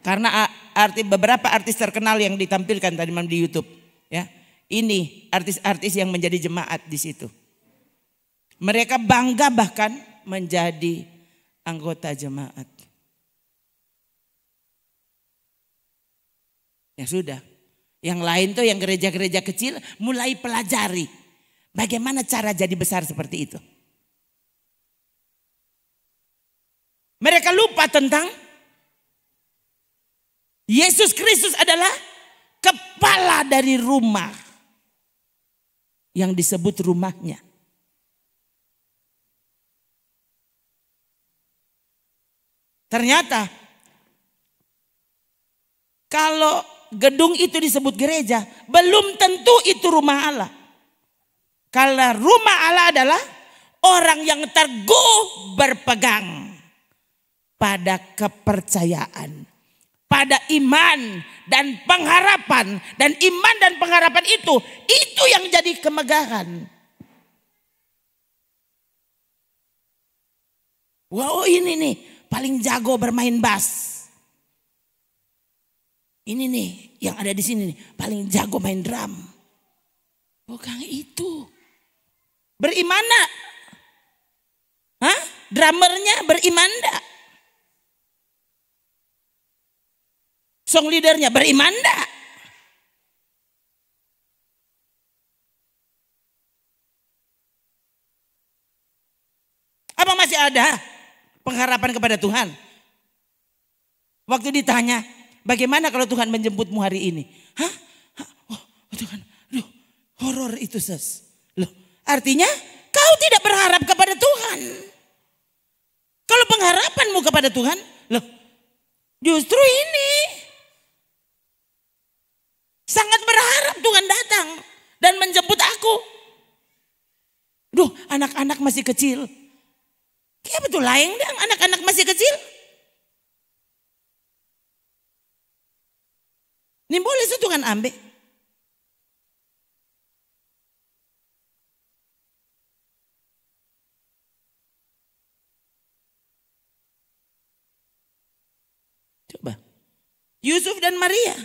Karena arti beberapa artis terkenal yang ditampilkan tadi malam di YouTube, ya. Ini artis-artis yang menjadi jemaat di situ. Mereka bangga bahkan menjadi anggota jemaat. Ya sudah. Yang lain tuh yang gereja-gereja kecil mulai pelajari. Bagaimana cara jadi besar seperti itu. Mereka lupa tentang Yesus Kristus adalah kepala dari rumah yang disebut rumahnya. Ternyata kalau gedung itu disebut gereja, belum tentu itu rumah Allah. Karena rumah Allah adalah orang yang terguh berpegang pada kepercayaan pada iman dan pengharapan dan iman dan pengharapan itu itu yang jadi kemegahan. Wow ini nih paling jago bermain bass. Ini nih yang ada di sini nih paling jago main drum. Bukan itu. Beriman Hah? Drummernya beriman enggak? Song leadernya beriman enggak? Apa masih ada pengharapan kepada Tuhan? Waktu ditanya, bagaimana kalau Tuhan menjemputmu hari ini? Hah? Oh, oh, Tuhan, Duh, horror itu ses. Loh, artinya kau tidak berharap kepada Tuhan. Kalau pengharapanmu kepada Tuhan, loh, justru ini Sangat berharap Tuhan datang dan menjemput aku. Duh, anak-anak masih kecil. Kayak betul lain dong, anak-anak masih kecil. Ini boleh sih Tuhan ambil. Coba. Yusuf dan Maria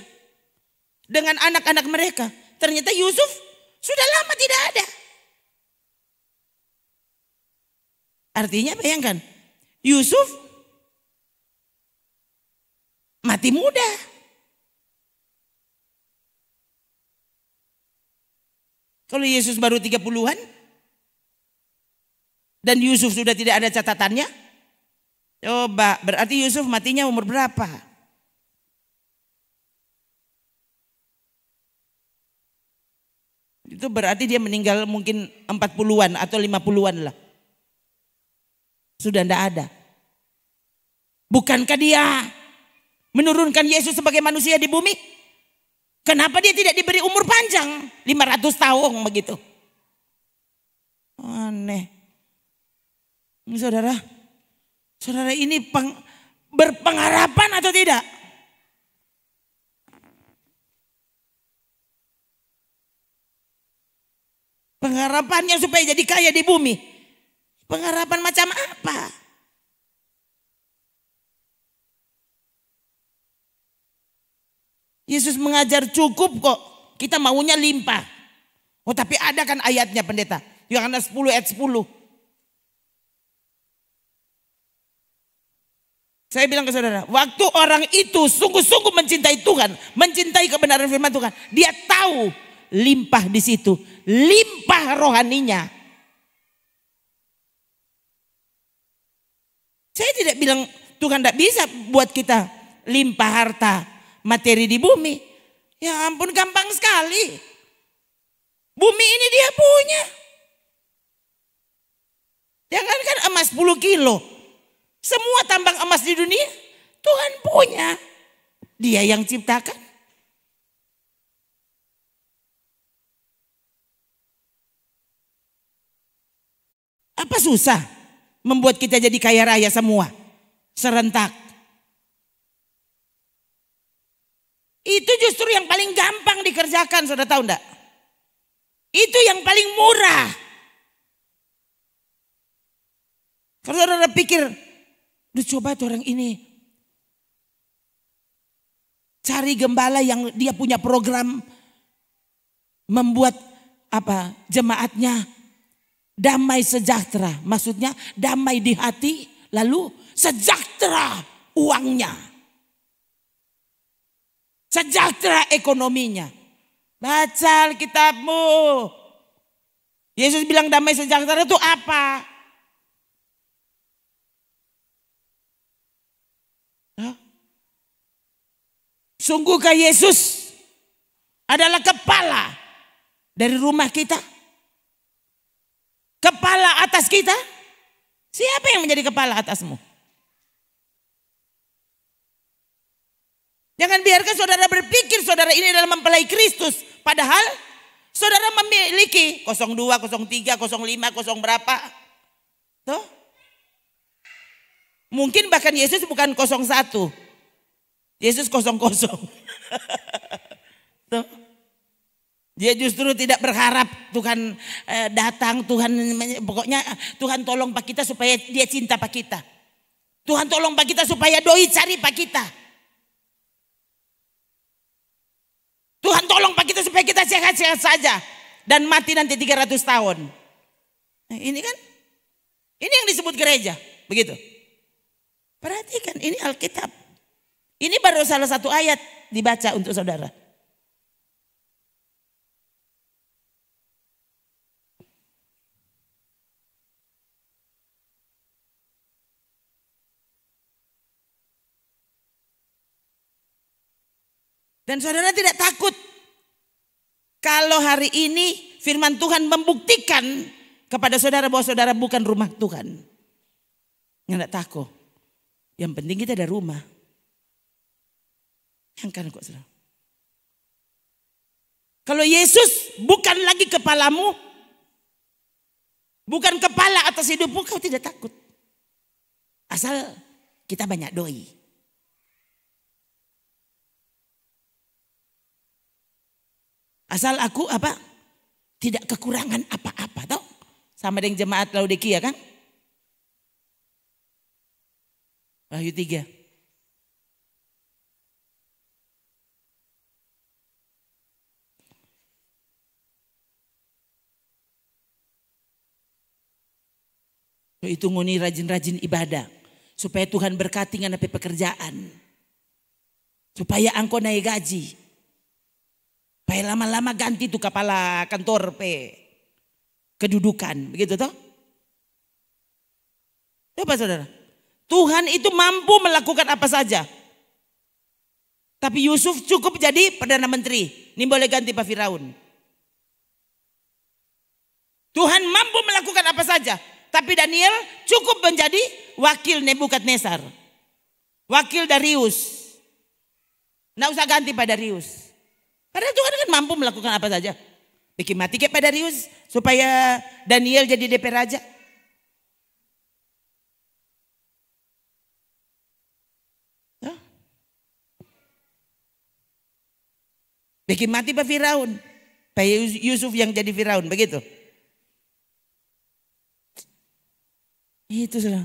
dengan anak-anak mereka. Ternyata Yusuf sudah lama tidak ada. Artinya bayangkan, Yusuf mati muda. Kalau Yesus baru 30-an dan Yusuf sudah tidak ada catatannya, coba berarti Yusuf matinya umur berapa? Itu berarti dia meninggal mungkin 40-an atau 50-an lah. Sudah tidak ada. Bukankah dia menurunkan Yesus sebagai manusia di bumi? Kenapa dia tidak diberi umur panjang? 500 tahun begitu. Aneh. saudara, saudara ini peng, berpengharapan atau tidak? Pengharapannya supaya jadi kaya di bumi. Pengharapan macam apa? Yesus mengajar cukup kok. Kita maunya limpah. Oh tapi ada kan ayatnya pendeta. Yohanes 10 ayat 10. Saya bilang ke saudara, waktu orang itu sungguh-sungguh mencintai Tuhan, mencintai kebenaran firman Tuhan, dia tahu limpah di situ, limpah rohaninya. Saya tidak bilang Tuhan tidak bisa buat kita limpah harta materi di bumi. Ya ampun gampang sekali. Bumi ini dia punya. Jangan ya kan emas 10 kilo. Semua tambang emas di dunia Tuhan punya. Dia yang ciptakan. Apa susah membuat kita jadi kaya raya semua? Serentak. Itu justru yang paling gampang dikerjakan, sudah tahu enggak? Itu yang paling murah. Kalau saudara pikir, udah coba tuh orang ini. Cari gembala yang dia punya program membuat apa jemaatnya damai sejahtera. Maksudnya damai di hati lalu sejahtera uangnya. Sejahtera ekonominya. Baca kitabmu. Yesus bilang damai sejahtera itu apa? Sungguhkah Yesus adalah kepala dari rumah kita? kepala atas kita? Siapa yang menjadi kepala atasmu? Jangan biarkan saudara berpikir saudara ini adalah mempelai Kristus. Padahal saudara memiliki 02, 03, 05, 0 berapa. Tuh. Mungkin bahkan Yesus bukan 01. Yesus 00. [LAUGHS] Tuh. Dia justru tidak berharap Tuhan eh, datang, Tuhan pokoknya eh, Tuhan tolong Pak kita supaya dia cinta Pak kita. Tuhan tolong Pak kita supaya doi cari Pak kita. Tuhan tolong Pak kita supaya kita sehat-sehat saja dan mati nanti 300 tahun. Eh, ini kan ini yang disebut gereja, begitu. Perhatikan ini Alkitab. Ini baru salah satu ayat dibaca untuk saudara. Dan saudara tidak takut. Kalau hari ini firman Tuhan membuktikan kepada saudara bahwa saudara bukan rumah Tuhan. Nggak takut. Yang penting kita ada rumah. Yang kan kok saudara. Kalau Yesus bukan lagi kepalamu, bukan kepala atas hidupmu, kau tidak takut. Asal kita banyak doi. Asal aku apa? Tidak kekurangan apa-apa tau. Sama dengan jemaat Laodiki ya kan? Wahyu 3. Itu nguni rajin-rajin ibadah. Supaya Tuhan berkati dengan pekerjaan. Supaya engkau naik gaji. Pai lama-lama ganti tuh kepala kantor pe kedudukan begitu toh? Coba saudara, Tuhan itu mampu melakukan apa saja. Tapi Yusuf cukup jadi Perdana Menteri. Ini boleh ganti Pak Firaun. Tuhan mampu melakukan apa saja. Tapi Daniel cukup menjadi wakil Nebukadnezar. Wakil Darius. Nggak usah ganti pada Darius. Padahal Tuhan kan mampu melakukan apa saja. Bikin mati kayak Darius supaya Daniel jadi DP raja. Bikin mati Pak Firaun. Pak Yusuf yang jadi Firaun, begitu. Itu saudara.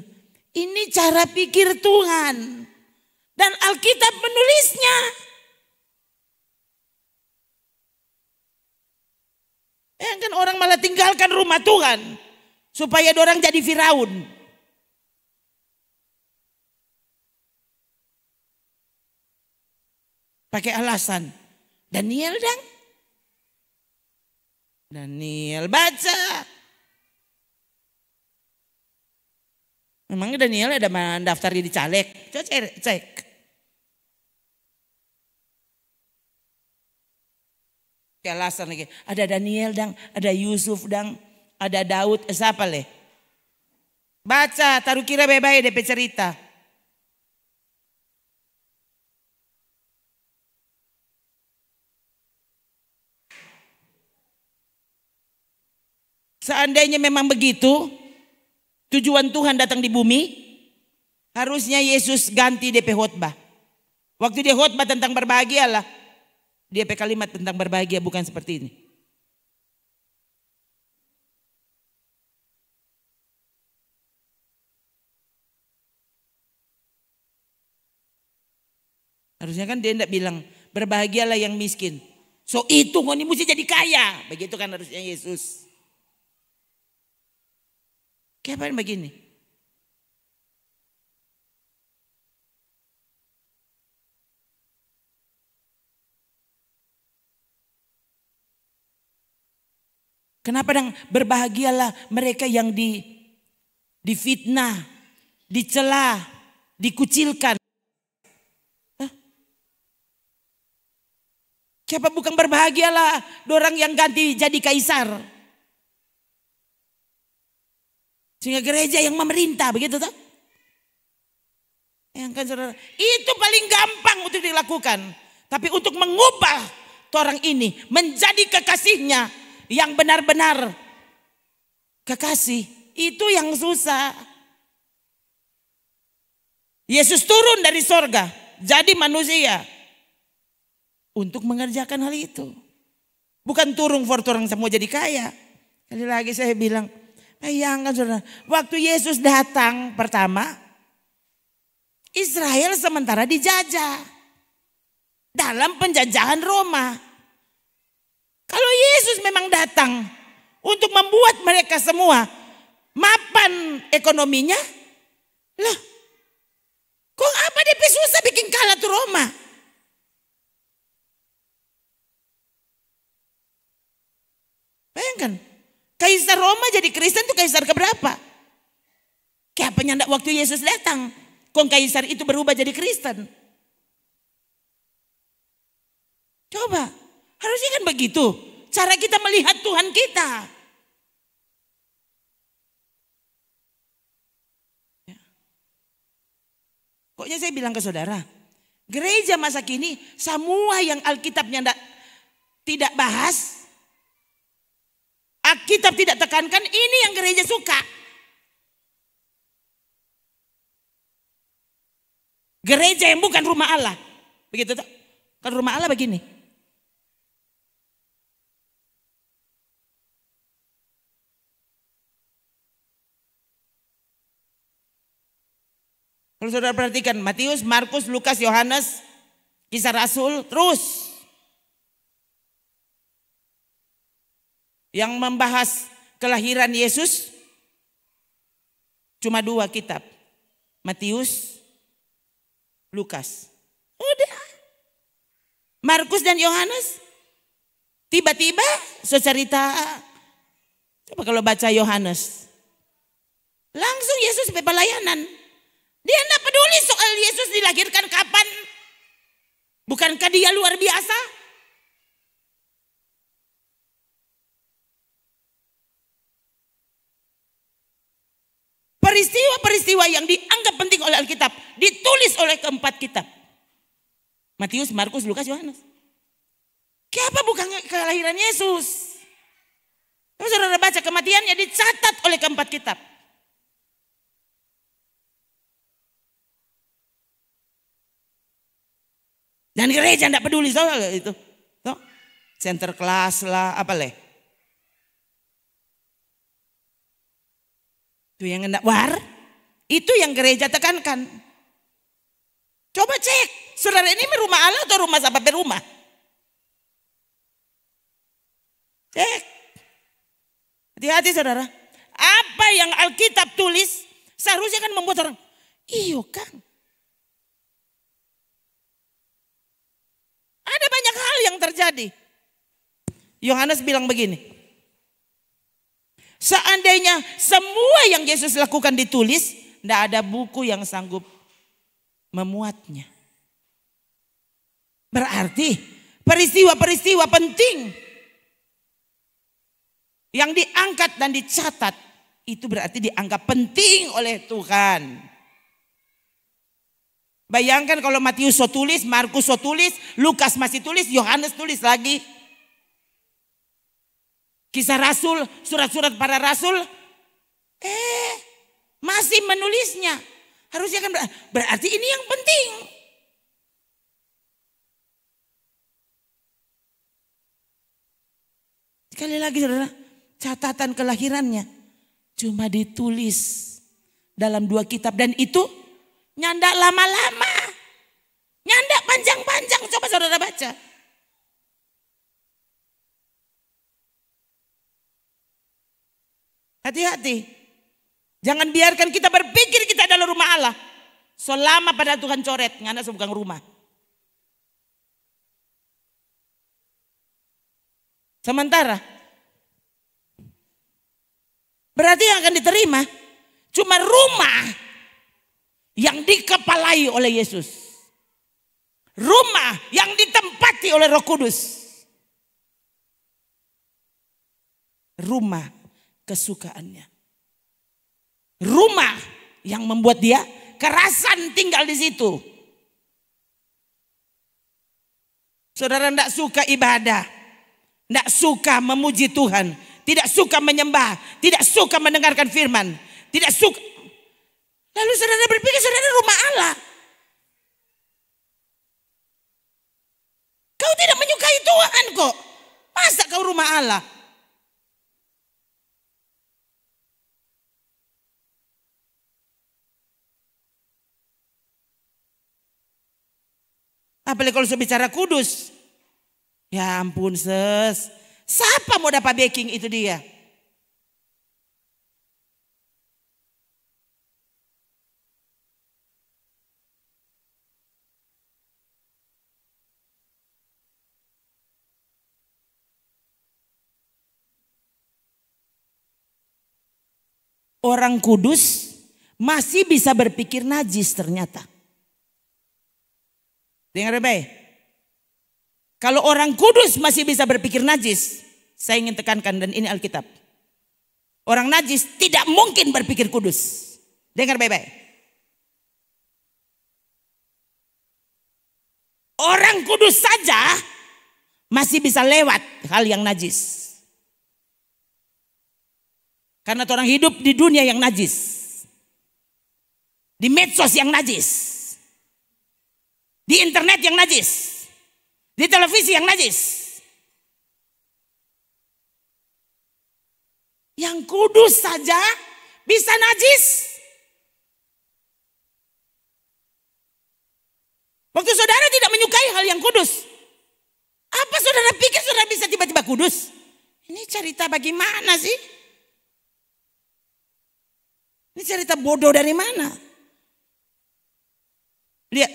Ini cara pikir Tuhan. Dan Alkitab menulisnya. Eh kan orang malah tinggalkan rumah Tuhan. Supaya orang jadi Firaun. Pakai alasan. Daniel dang. Daniel baca. Memangnya Daniel ada mendaftar jadi caleg? Coba cek. cek. Kelasan lagi. Ada Daniel dang, ada Yusuf dang, ada Daud, eh, siapa leh? Baca, taruh kira baik-baik DP cerita. Seandainya memang begitu, tujuan Tuhan datang di bumi, harusnya Yesus ganti DP khotbah. Waktu dia khotbah tentang berbahagialah, dia pakai kalimat tentang berbahagia bukan seperti ini. Harusnya kan dia tidak bilang berbahagialah yang miskin. So itu ngoni mesti jadi kaya. Begitu kan harusnya Yesus. Kayak begini. Kenapa dan berbahagialah mereka yang di difitnah, dicela, dikucilkan. Hah? Siapa bukan berbahagialah orang yang ganti jadi kaisar. Sehingga gereja yang memerintah begitu tak? Yang kan saudara, itu paling gampang untuk dilakukan. Tapi untuk mengubah orang ini menjadi kekasihnya, yang benar-benar kekasih itu yang susah. Yesus turun dari sorga jadi manusia untuk mengerjakan hal itu. Bukan turun for turun semua jadi kaya. Kali lagi saya bilang, bayangkan saudara, waktu Yesus datang pertama, Israel sementara dijajah dalam penjajahan Roma. Kalau Yesus memang datang untuk membuat mereka semua mapan ekonominya, loh, kok apa DP susah bikin kalah tuh Roma? Bayangkan, Kaisar Roma jadi Kristen tuh Kaisar keberapa? Kayak penyandak waktu Yesus datang, kok Kaisar itu berubah jadi Kristen? Coba, Harusnya kan begitu. Cara kita melihat Tuhan kita. Ya. Koknya saya bilang ke saudara, gereja masa kini semua yang Alkitabnya tidak, tidak bahas, Alkitab tidak tekankan, ini yang gereja suka. Gereja yang bukan rumah Allah. Begitu kan rumah Allah begini, Kalau saudara perhatikan Matius, Markus, Lukas, Yohanes, kisah Rasul terus yang membahas kelahiran Yesus cuma dua kitab. Matius, Lukas. Udah. Markus dan Yohanes tiba-tiba secerita coba kalau baca Yohanes langsung Yesus bebas layanan. Dia tidak peduli soal Yesus dilahirkan kapan. Bukankah dia luar biasa? Peristiwa-peristiwa yang dianggap penting oleh Alkitab ditulis oleh keempat kitab. Matius, Markus, Lukas, Yohanes. Kenapa bukan kelahiran Yesus? Terus saudara baca kematiannya dicatat oleh keempat kitab. Dan gereja tidak peduli soal itu. Toh, center kelas lah, apa leh. Itu yang hendak war. Itu yang gereja tekankan. Coba cek, saudara ini rumah Allah atau rumah siapa rumah? Cek. Hati-hati saudara. Apa yang Alkitab tulis seharusnya kan membuat orang, iyo kang, yang terjadi. Yohanes bilang begini. Seandainya semua yang Yesus lakukan ditulis, tidak ada buku yang sanggup memuatnya. Berarti peristiwa-peristiwa penting yang diangkat dan dicatat itu berarti dianggap penting oleh Tuhan. Bayangkan kalau Matius so tulis, Markus so tulis, Lukas masih tulis, Yohanes tulis lagi. Kisah Rasul, surat-surat para Rasul, eh masih menulisnya. Harusnya kan berarti ini yang penting. Sekali lagi saudara, catatan kelahirannya cuma ditulis dalam dua kitab dan itu Nyandak lama-lama. Nyandak panjang-panjang. Coba saudara baca. Hati-hati. Jangan biarkan kita berpikir kita adalah rumah Allah. Selama pada Tuhan coret, ngana sebuah rumah. Sementara berarti yang akan diterima cuma rumah yang dikepalai oleh Yesus. Rumah yang ditempati oleh Roh Kudus. Rumah kesukaannya. Rumah yang membuat dia kerasan tinggal di situ. Saudara tidak suka ibadah, tidak suka memuji Tuhan, tidak suka menyembah, tidak suka mendengarkan firman, tidak suka Lalu saudara berpikir saudara rumah Allah. Kau tidak menyukai Tuhan kok. Masa kau rumah Allah? Apalagi kalau bicara kudus. Ya ampun ses. Siapa mau dapat backing itu dia? orang kudus masih bisa berpikir najis ternyata. Dengar ya, baik. Kalau orang kudus masih bisa berpikir najis, saya ingin tekankan dan ini Alkitab. Orang najis tidak mungkin berpikir kudus. Dengar baik-baik. Orang kudus saja masih bisa lewat hal yang najis. Karena orang hidup di dunia yang najis. Di medsos yang najis. Di internet yang najis. Di televisi yang najis. Yang kudus saja bisa najis. Waktu saudara tidak menyukai hal yang kudus. Apa saudara pikir saudara bisa tiba-tiba kudus? Ini cerita bagaimana sih? Ini cerita bodoh dari mana? Lihat.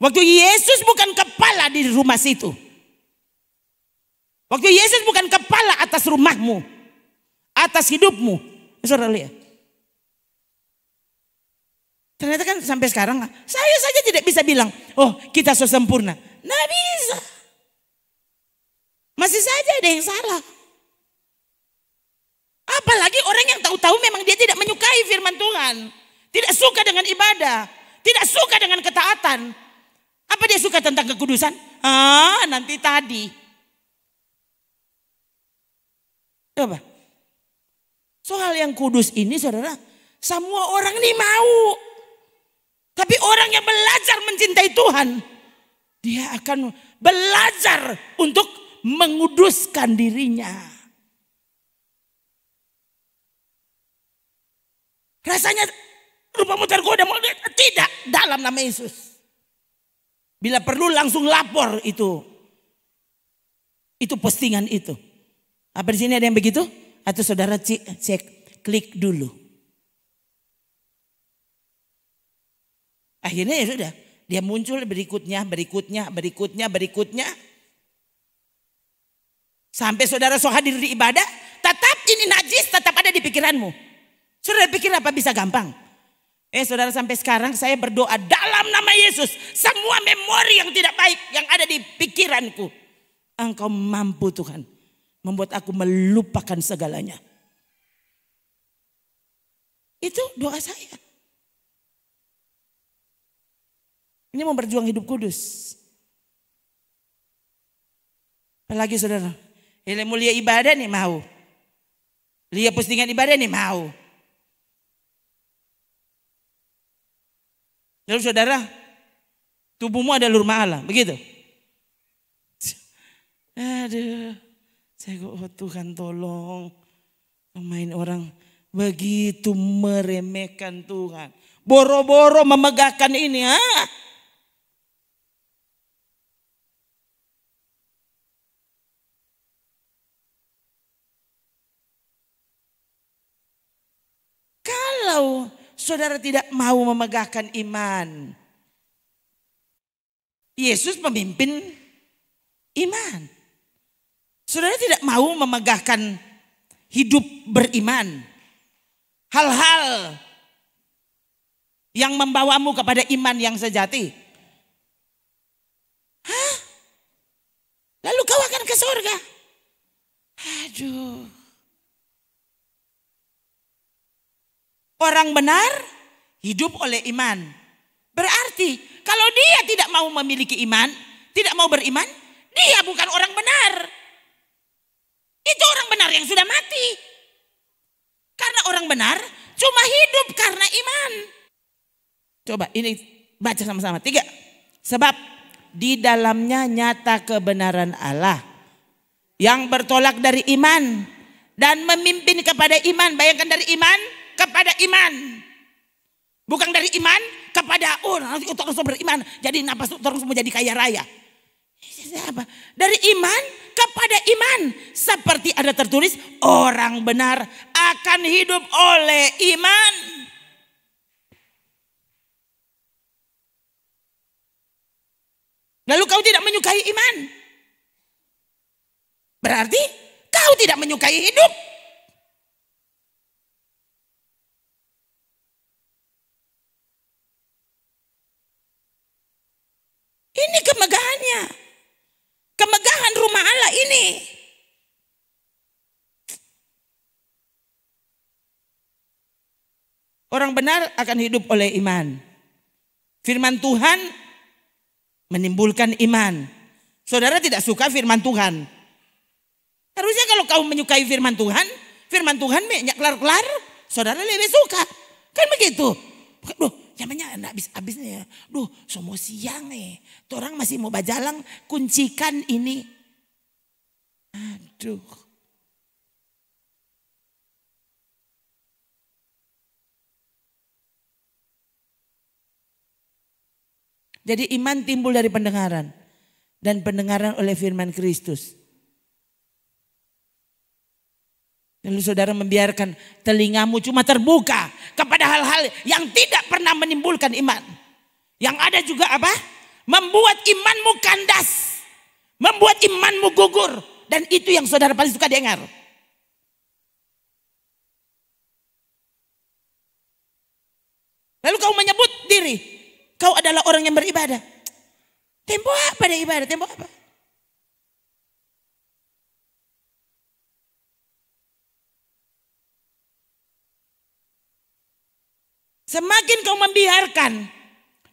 Waktu Yesus bukan kepala di rumah situ. Waktu Yesus bukan kepala atas rumahmu. Atas hidupmu. Eh, saudara lihat. Ternyata kan sampai sekarang saya saja tidak bisa bilang, oh kita sesempurna. Nabi bisa. Masih saja ada yang salah. Apalagi orang yang tahu-tahu memang dia tidak menyukai firman Tuhan. Tidak suka dengan ibadah. Tidak suka dengan ketaatan. Apa dia suka tentang kekudusan? Ah, nanti tadi. Coba. Soal yang kudus ini saudara, semua orang ini mau. Tapi orang yang belajar mencintai Tuhan, dia akan belajar untuk menguduskan dirinya. Rasanya rupamu tergoda mau tidak dalam nama Yesus. Bila perlu langsung lapor itu. Itu postingan itu. Apa di sini ada yang begitu? Atau saudara cek, cek klik dulu. Akhirnya ya sudah. Dia muncul berikutnya, berikutnya, berikutnya, berikutnya. Sampai saudara so hadir di ibadah, tetap ini najis tetap ada di pikiranmu. Saudara pikir apa bisa gampang? Eh saudara sampai sekarang saya berdoa dalam nama Yesus. Semua memori yang tidak baik yang ada di pikiranku. Engkau mampu Tuhan. Membuat aku melupakan segalanya. Itu doa saya. Ini mau berjuang hidup kudus. Apalagi saudara. Ilmu mulia ibadah nih mau. lihat postingan ibadah nih mau. Saudara-saudara, tubuhmu ada lurma Allah, begitu. Aduh, saya kok oh Tuhan tolong. Main orang begitu meremehkan Tuhan. Boro-boro memegahkan ini, ha? Ah. saudara tidak mau memegahkan iman. Yesus pemimpin iman. Saudara tidak mau memegahkan hidup beriman. Hal-hal yang membawamu kepada iman yang sejati. Hah? Lalu kau akan ke surga. Aduh. Orang benar hidup oleh iman. Berarti kalau dia tidak mau memiliki iman, tidak mau beriman, dia bukan orang benar. Itu orang benar yang sudah mati. Karena orang benar cuma hidup karena iman. Coba ini baca sama-sama. Tiga. Sebab di dalamnya nyata kebenaran Allah. Yang bertolak dari iman. Dan memimpin kepada iman. Bayangkan dari iman kepada iman. Bukan dari iman kepada oh nanti kita harus beriman jadi nafas terus semua jadi kaya raya. Apa? Dari iman kepada iman seperti ada tertulis orang benar akan hidup oleh iman. Lalu kau tidak menyukai iman. Berarti kau tidak menyukai hidup. orang benar akan hidup oleh iman. Firman Tuhan menimbulkan iman. Saudara tidak suka firman Tuhan. Harusnya kalau kau menyukai firman Tuhan, firman Tuhan banyak kelar-kelar, saudara lebih suka. Kan begitu. Duh, jamannya enggak habis habisnya ya. Duh, semua siang eh. Tuh orang masih mau bajalang kuncikan ini. Aduh. Jadi iman timbul dari pendengaran dan pendengaran oleh firman Kristus. Lalu saudara membiarkan telingamu cuma terbuka kepada hal-hal yang tidak pernah menimbulkan iman. Yang ada juga apa? Membuat imanmu kandas. Membuat imanmu gugur. Dan itu yang saudara paling suka dengar. Lalu kau menyebut diri Kau adalah orang yang beribadah. Tempo apa dia ibadah? Tempo apa? Semakin kau membiarkan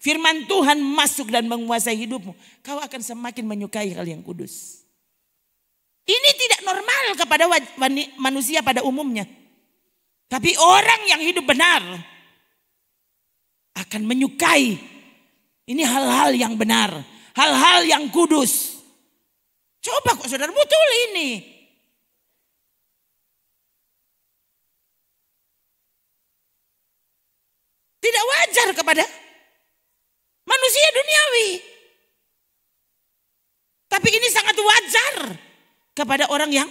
firman Tuhan masuk dan menguasai hidupmu, kau akan semakin menyukai hal yang kudus. Ini tidak normal kepada manusia pada umumnya. Tapi orang yang hidup benar akan menyukai ini hal-hal yang benar, hal-hal yang kudus. Coba kok saudara betul ini. Tidak wajar kepada manusia duniawi. Tapi ini sangat wajar kepada orang yang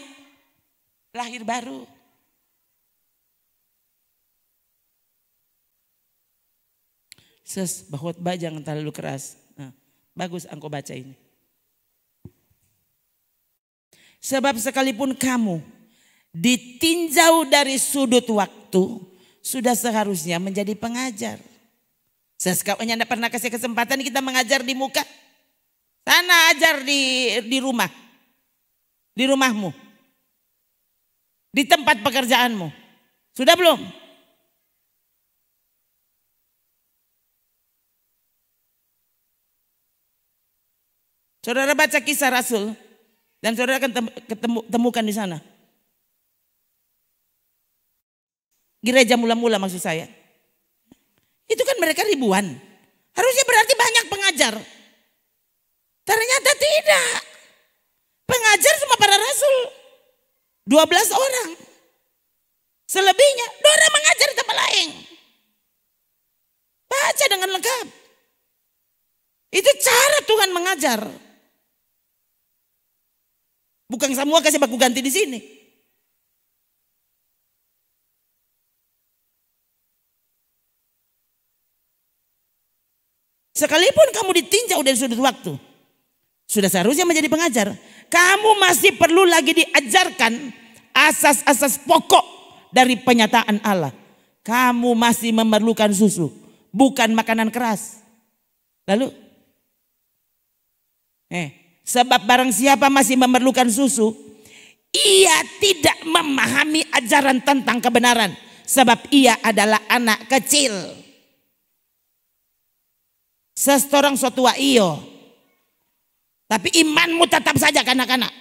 lahir baru. Ses, bahwa jangan terlalu keras. Nah, bagus engkau baca ini. Sebab sekalipun kamu ditinjau dari sudut waktu, sudah seharusnya menjadi pengajar. Sesekalinya tidak pernah kasih kesempatan kita mengajar di muka. Sana ajar di di rumah. Di rumahmu. Di tempat pekerjaanmu. Sudah belum? Saudara baca kisah Rasul dan saudara akan ketemu, temukan di sana. Gereja mula-mula maksud saya. Itu kan mereka ribuan. Harusnya berarti banyak pengajar. Ternyata tidak. Pengajar cuma para rasul. 12 orang. Selebihnya, Dora mengajar di tempat lain. Baca dengan lengkap. Itu cara Tuhan mengajar. Bukan semua kasih baku ganti di sini. Sekalipun kamu ditinjau dari sudut waktu, sudah seharusnya menjadi pengajar. Kamu masih perlu lagi diajarkan asas-asas pokok dari penyataan Allah. Kamu masih memerlukan susu, bukan makanan keras. Lalu, eh, Sebab barang siapa masih memerlukan susu, ia tidak memahami ajaran tentang kebenaran. Sebab ia adalah anak kecil. Sestorang sotua iyo. Tapi imanmu tetap saja kanak-kanak.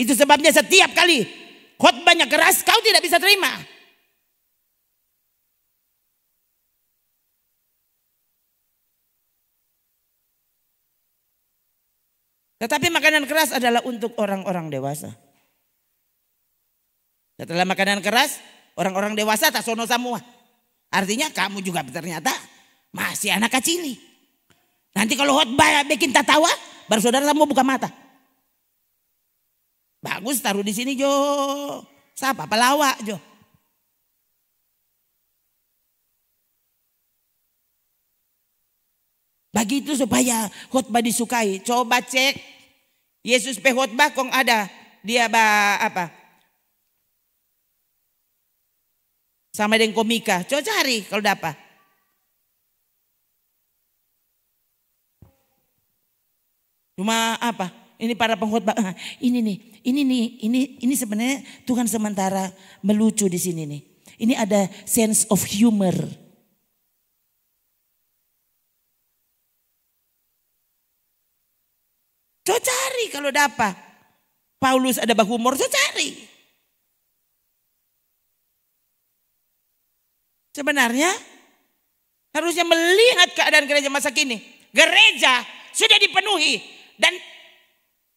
Itu sebabnya setiap kali khotbahnya keras kau tidak bisa terima. Tetapi makanan keras adalah untuk orang-orang dewasa. Setelah makanan keras, orang-orang dewasa tak sono semua. Artinya kamu juga ternyata masih anak kecil. Nanti kalau hot bayar bikin tatawa, baru saudara kamu buka mata. Bagus taruh di sini Jo. siapa pelawak Jo. Bagi itu supaya khutbah disukai. Coba cek Yesus pe khutbah kong ada dia ba, apa? Sama dengan komika. Coba cari kalau apa? Cuma apa? Ini para pengkhotbah. Ah, ini nih, ini nih, ini ini sebenarnya Tuhan sementara melucu di sini nih. Ini ada sense of humor. So cari kalau dapat. Paulus ada bahu humor so cari. Sebenarnya harusnya melihat keadaan gereja masa kini. Gereja sudah dipenuhi dan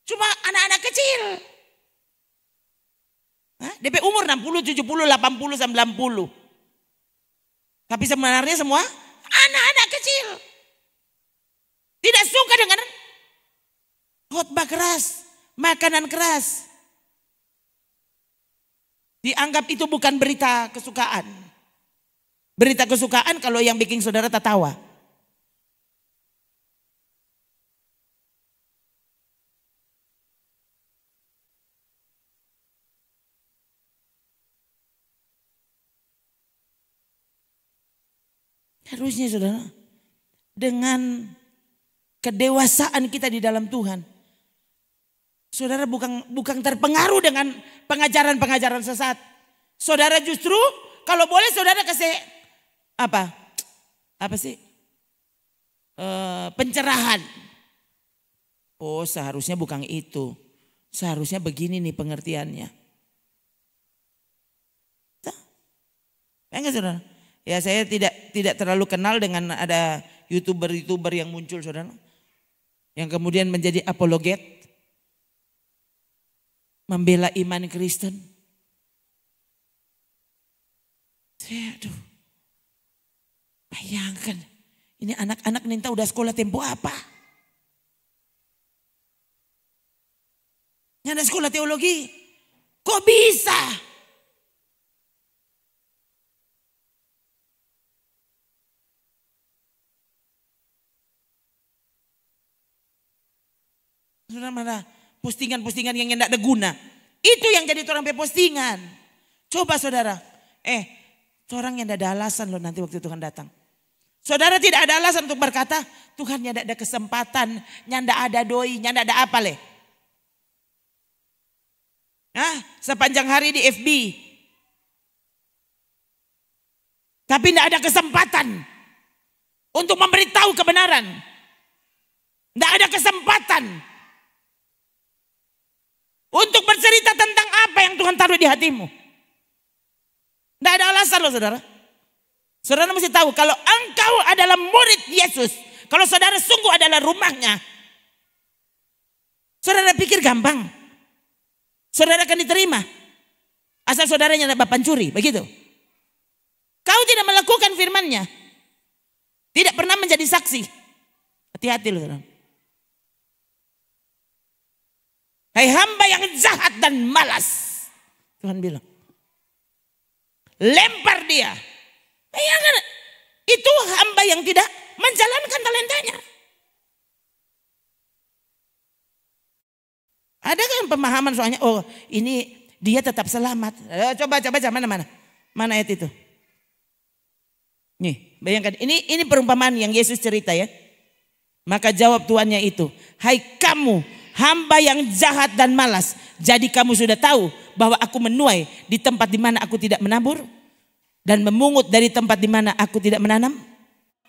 cuma anak-anak kecil. Hah? DP umur 60, 70, 80, 90. Tapi sebenarnya semua anak-anak kecil. Tidak suka dengan Khotbah keras, makanan keras. Dianggap itu bukan berita kesukaan. Berita kesukaan kalau yang bikin saudara tertawa. Harusnya saudara, dengan kedewasaan kita di dalam Tuhan, Saudara bukan bukan terpengaruh dengan pengajaran-pengajaran sesat. Saudara justru kalau boleh saudara kasih apa? Apa sih? E, pencerahan. Oh, seharusnya bukan itu. Seharusnya begini nih pengertiannya. Ya enggak saudara? Ya saya tidak tidak terlalu kenal dengan ada youtuber-youtuber yang muncul saudara. Yang kemudian menjadi apologet membela iman Kristen. Saya aduh. Bayangkan, ini anak-anak Ninta udah sekolah tempo apa? nggak ada sekolah teologi, kok bisa? Sudah mana? Postingan-postingan yang tidak ada Itu yang jadi orang postingan. Coba saudara. Eh, orang yang tidak ada alasan loh nanti waktu Tuhan datang. Saudara tidak ada alasan untuk berkata, Tuhan tidak ada kesempatan, tidak ada doi, tidak ada apa leh. Nah, sepanjang hari di FB. Tapi tidak ada kesempatan untuk memberitahu kebenaran. Tidak ada kesempatan untuk bercerita tentang apa yang Tuhan taruh di hatimu. Tidak ada alasan loh saudara. Saudara mesti tahu kalau engkau adalah murid Yesus. Kalau saudara sungguh adalah rumahnya. Saudara pikir gampang. Saudara akan diterima. Asal saudaranya tidak bapak pencuri. Begitu. Kau tidak melakukan firmannya. Tidak pernah menjadi saksi. Hati-hati loh saudara. Hai hamba yang jahat dan malas. Tuhan bilang. Lempar dia. Bayangkan. Itu hamba yang tidak menjalankan talentanya. Ada yang pemahaman soalnya, oh ini dia tetap selamat. Eh, coba, coba, coba, mana, mana? Mana ayat itu? Nih, bayangkan. Ini ini perumpamaan yang Yesus cerita ya. Maka jawab tuannya itu, "Hai kamu hamba yang jahat dan malas. Jadi kamu sudah tahu bahwa aku menuai di tempat di mana aku tidak menabur dan memungut dari tempat di mana aku tidak menanam.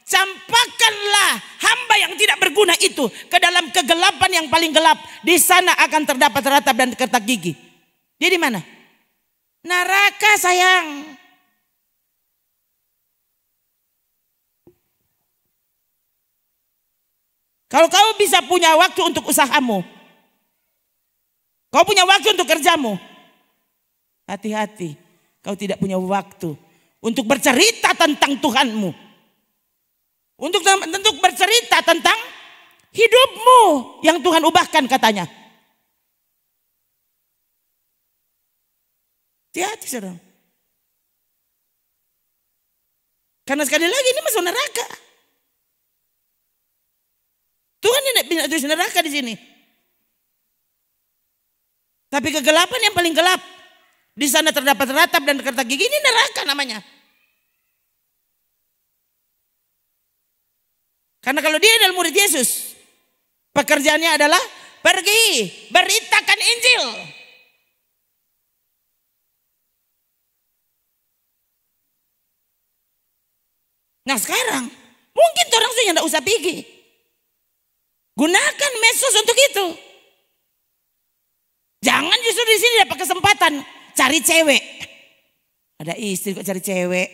Campakkanlah hamba yang tidak berguna itu ke dalam kegelapan yang paling gelap. Di sana akan terdapat ratap dan kertak gigi. Dia di mana? Neraka sayang. Kalau kau bisa punya waktu untuk usahamu, Kau punya waktu untuk kerjamu. Hati-hati, kau tidak punya waktu untuk bercerita tentang Tuhanmu. Untuk untuk bercerita tentang hidupmu yang Tuhan ubahkan katanya. Hati-hati saudara. Karena sekali lagi ini masuk neraka. Tuhan ini tidak bisa neraka di sini. Tapi kegelapan yang paling gelap. Di sana terdapat ratap dan kertas gigi. Ini neraka namanya. Karena kalau dia adalah murid Yesus, pekerjaannya adalah pergi beritakan Injil. Nah sekarang mungkin orang sudah tidak usah pergi. Gunakan mesos untuk itu. Jangan justru di sini dapat kesempatan cari cewek. Ada istri kok cari cewek.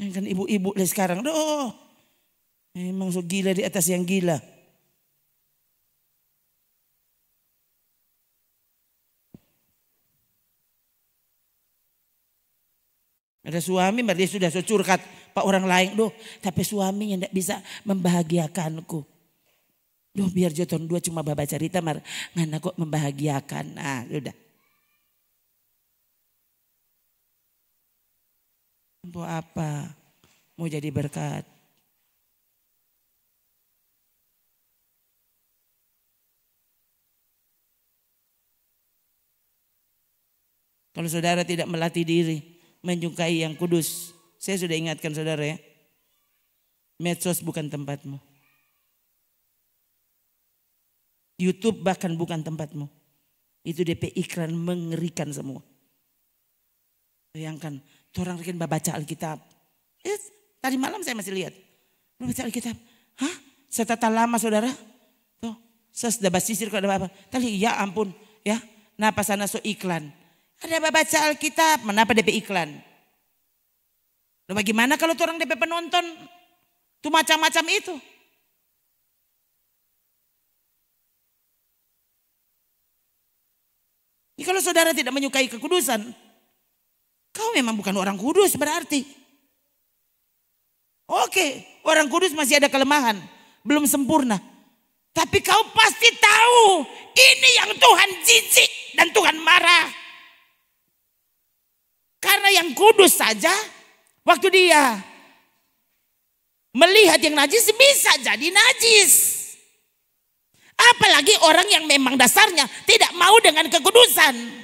Kan ibu-ibu deh sekarang, doh. Memang so gila di atas yang gila. Ada suami berarti sudah curhat pak orang lain. Duh tapi suaminya tidak bisa membahagiakanku. Duh biar jatuh dua cuma bapak cerita mar. Ngana kok membahagiakan. Nah sudah. Untuk apa? Mau jadi berkat. Kalau saudara tidak melatih diri, menyukai yang kudus. Saya sudah ingatkan saudara ya. Medsos bukan tempatmu. YouTube bahkan bukan tempatmu. Itu DP iklan mengerikan semua. Bayangkan, orang orang bikin baca Alkitab. Eh, tadi malam saya masih lihat. Baca Alkitab. Hah? Setata lama saudara? Tuh, saya sudah basisir kok ada apa-apa. Tadi ya ampun, ya. Nah sana so iklan. Ada baca Alkitab, mana apa DP iklan? Lalu bagaimana kalau orang DP penonton? Tuh macam-macam itu. Ini kalau saudara tidak menyukai kekudusan, kau memang bukan orang kudus berarti. Oke, orang kudus masih ada kelemahan, belum sempurna. Tapi kau pasti tahu ini yang Tuhan jijik dan Tuhan marah. Karena yang kudus saja waktu dia melihat yang najis bisa jadi najis. Apalagi orang yang memang dasarnya tidak mau dengan kekudusan.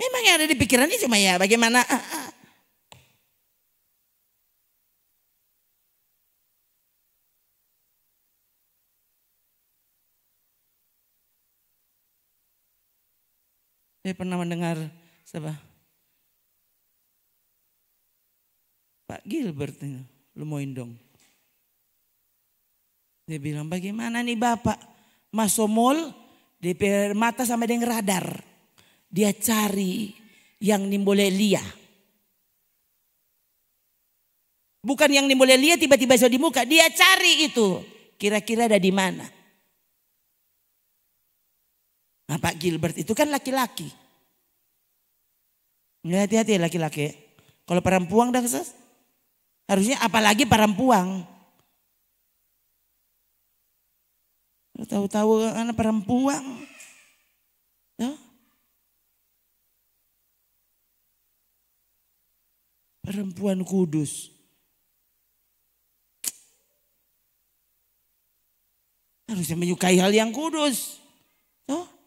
Memang yang ada di pikirannya cuma ya bagaimana uh, uh, Saya pernah mendengar siapa? Pak Gilbert lumoin dong? Dia bilang, bagaimana nih Bapak? Masuk mall, di mata sama dengan radar. Dia cari yang boleh lia. Bukan yang boleh lia tiba-tiba sudah di muka. Dia cari itu. Kira-kira ada di mana. Nah, Pak Gilbert itu kan laki-laki. Nggak hati-hati ya laki-laki. Kalau perempuan dah ses. Harusnya apalagi perempuan. Tahu-tahu anak perempuan. Tuh. Perempuan kudus. Harusnya menyukai hal yang kudus. Tuh.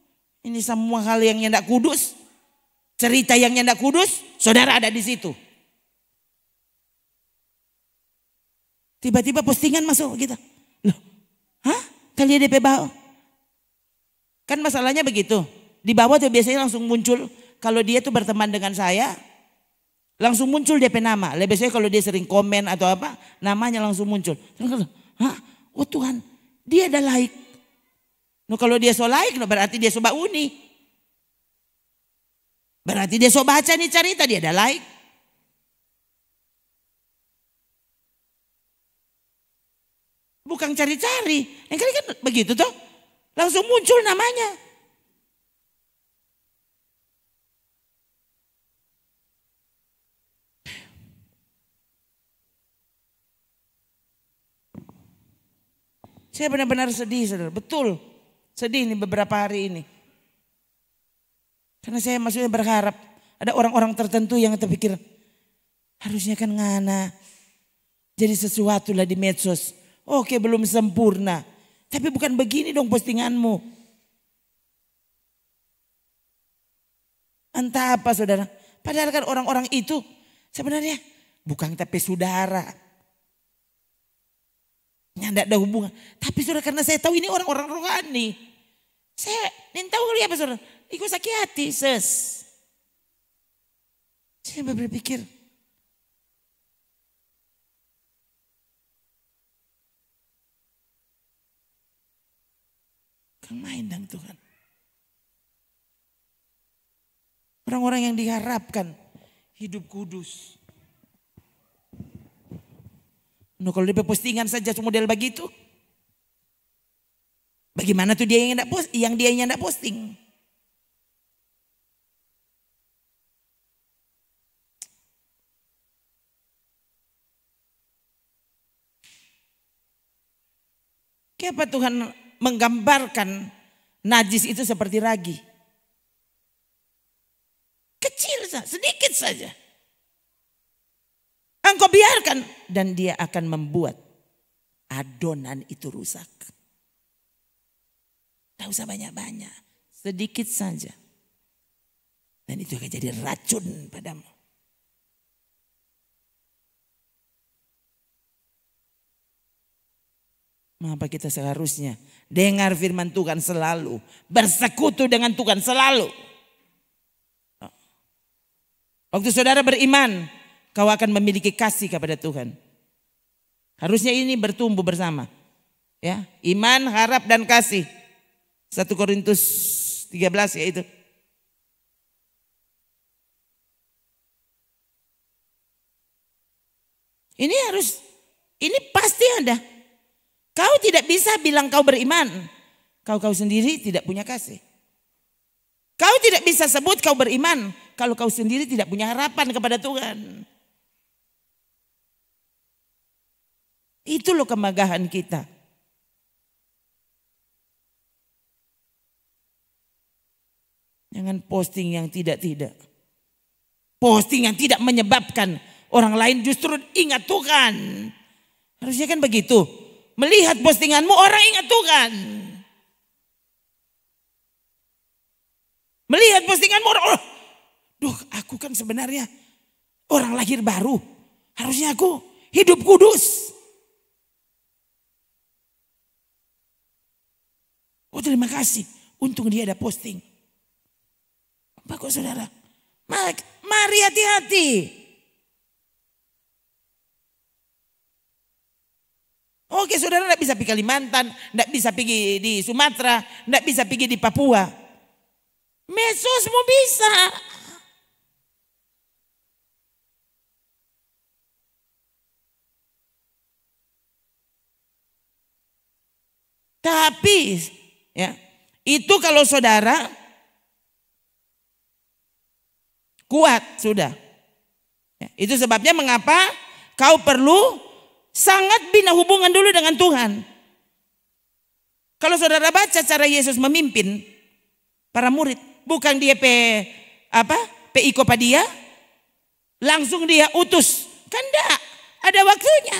Ini semua hal yang tidak kudus. Cerita yang tidak kudus, saudara ada di situ. Tiba-tiba postingan masuk kita. Gitu. Loh, hah? Kalian DP bawah? Kan masalahnya begitu. Di bawah tuh biasanya langsung muncul. Kalau dia tuh berteman dengan saya, langsung muncul DP nama. Lebih saya kalau dia sering komen atau apa, namanya langsung muncul. hah? Oh Tuhan, dia ada like. No kalau dia so like, no berarti dia so bauni. Berarti dia so baca nih cerita, dia ada like. Bukan cari-cari. Yang kali kan begitu toh. Langsung muncul namanya. Saya benar-benar sedih saudara, betul. Sedih nih beberapa hari ini. Karena saya maksudnya berharap ada orang-orang tertentu yang terpikir harusnya kan ngana jadi sesuatu lah di medsos. Oke belum sempurna. Tapi bukan begini dong postinganmu. Entah apa saudara. Padahal kan orang-orang itu sebenarnya bukan tapi saudara. Tidak ada hubungan. Tapi saudara karena saya tahu ini orang-orang rohani. Saya ingin tahu kali apa saudara. Ikut sakit hati ses. Saya berpikir. Kan main dong Tuhan. Orang-orang yang diharapkan hidup kudus. No, kalau dia postingan saja model begitu, bagaimana tuh dia yang tidak post, yang dia yang tidak posting? Kenapa Tuhan menggambarkan najis itu seperti ragi? Kecil saja, sedikit saja kau biarkan dan dia akan membuat adonan itu rusak. Tidak usah banyak-banyak, sedikit saja. Dan itu akan jadi racun padamu. Mengapa kita seharusnya dengar firman Tuhan selalu, bersekutu dengan Tuhan selalu. Waktu saudara beriman, kau akan memiliki kasih kepada Tuhan. Harusnya ini bertumbuh bersama. Ya, iman, harap dan kasih. 1 Korintus 13 yaitu Ini harus ini pasti ada. Kau tidak bisa bilang kau beriman. Kau kau sendiri tidak punya kasih. Kau tidak bisa sebut kau beriman kalau kau sendiri tidak punya harapan kepada Tuhan. Itu loh kemegahan kita. Jangan posting yang tidak-tidak. Posting yang tidak menyebabkan orang lain justru ingat Tuhan. Harusnya kan begitu. Melihat postinganmu orang ingat Tuhan. Melihat postinganmu orang, oh, duh aku kan sebenarnya orang lahir baru. Harusnya aku hidup kudus. Oh terima kasih. Untung dia ada posting. Bagus saudara. Mari hati-hati. Oke saudara tidak bisa pergi Kalimantan, tidak bisa pergi di Sumatera, tidak bisa pergi di Papua. Mesosmu bisa. Tapi Ya. Itu kalau saudara kuat sudah. Ya. Itu sebabnya mengapa kau perlu sangat bina hubungan dulu dengan Tuhan. Kalau saudara baca cara Yesus memimpin para murid, bukan dia pe apa? padia, langsung dia utus. Kan enggak, ada waktunya.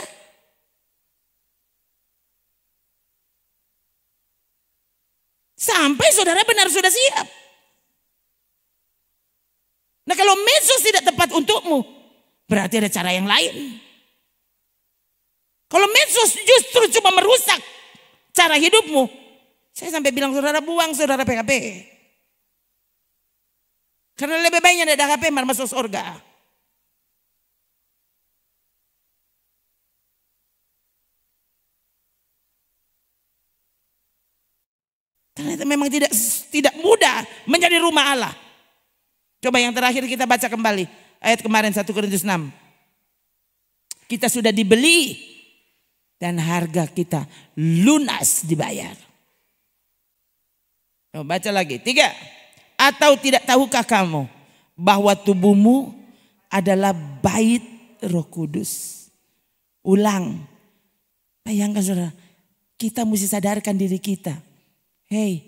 Sampai saudara benar sudah siap. Nah kalau medsos tidak tepat untukmu, berarti ada cara yang lain. Kalau medsos justru cuma merusak cara hidupmu, saya sampai bilang saudara buang saudara PKP. Karena lebih banyak ada PKP, marmasos surga. Ternyata memang tidak tidak mudah menjadi rumah Allah. Coba yang terakhir kita baca kembali ayat kemarin 1 Korintus 6. Kita sudah dibeli dan harga kita lunas dibayar. Coba baca lagi. Tiga. Atau tidak tahukah kamu bahwa tubuhmu adalah bait Roh Kudus. Ulang. Bayangkan Saudara, kita mesti sadarkan diri kita Hey,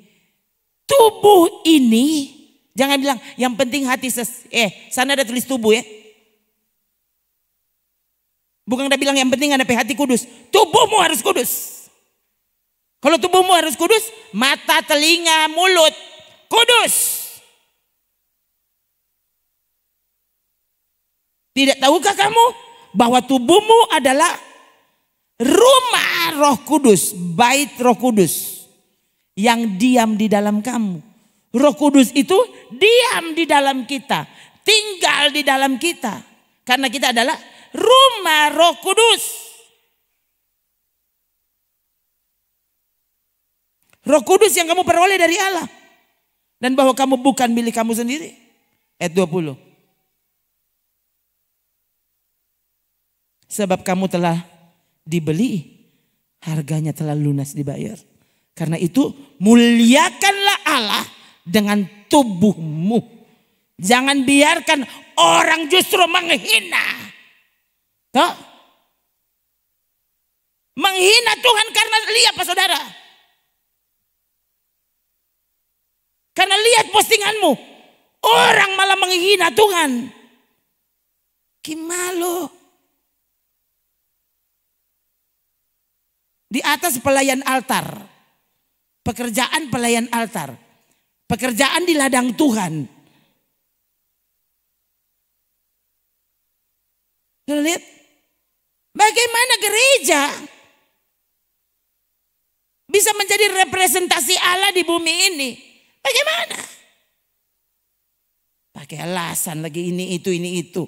tubuh ini jangan bilang yang penting hati ses eh sana ada tulis tubuh ya. Bukan ada bilang yang penting ada hati kudus. Tubuhmu harus kudus. Kalau tubuhmu harus kudus, mata, telinga, mulut kudus. Tidak tahukah kamu bahwa tubuhmu adalah rumah Roh Kudus, bait Roh Kudus? yang diam di dalam kamu. Roh Kudus itu diam di dalam kita, tinggal di dalam kita. Karena kita adalah rumah Roh Kudus. Roh Kudus yang kamu peroleh dari Allah. Dan bahwa kamu bukan milik kamu sendiri. Ayat 20. Sebab kamu telah dibeli, harganya telah lunas dibayar. Karena itu muliakanlah Allah dengan tubuhmu. Jangan biarkan orang justru menghina. Tuh. Menghina Tuhan karena lihat Pak Saudara. Karena lihat postinganmu. Orang malah menghina Tuhan. Gimana Di atas pelayan altar pekerjaan pelayan altar, pekerjaan di ladang Tuhan. lihat? Bagaimana gereja bisa menjadi representasi Allah di bumi ini? Bagaimana? Pakai alasan lagi ini itu ini itu.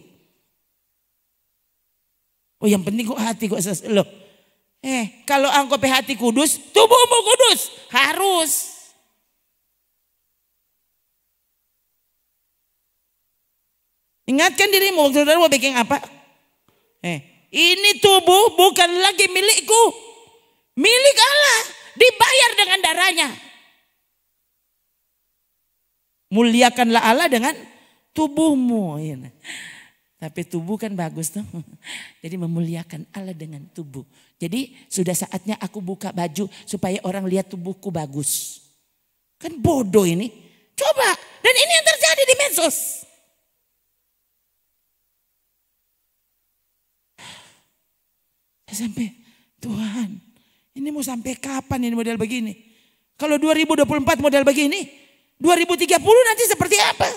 Oh yang penting kok hati kok loh Eh, kalau engkau hati kudus, tubuhmu kudus. Harus. Ingatkan dirimu, saudara mau bikin apa? Eh, ini tubuh bukan lagi milikku. Milik Allah. Dibayar dengan darahnya. Muliakanlah Allah dengan tubuhmu. ini. Ya. Tapi tubuh kan bagus tuh. [LAUGHS] Jadi memuliakan Allah dengan tubuh. Jadi sudah saatnya aku buka baju supaya orang lihat tubuhku bagus. Kan bodoh ini. Coba. Dan ini yang terjadi di medsos. sampai Tuhan ini mau sampai kapan ini model begini? Kalau 2024 model begini, 2030 nanti seperti apa?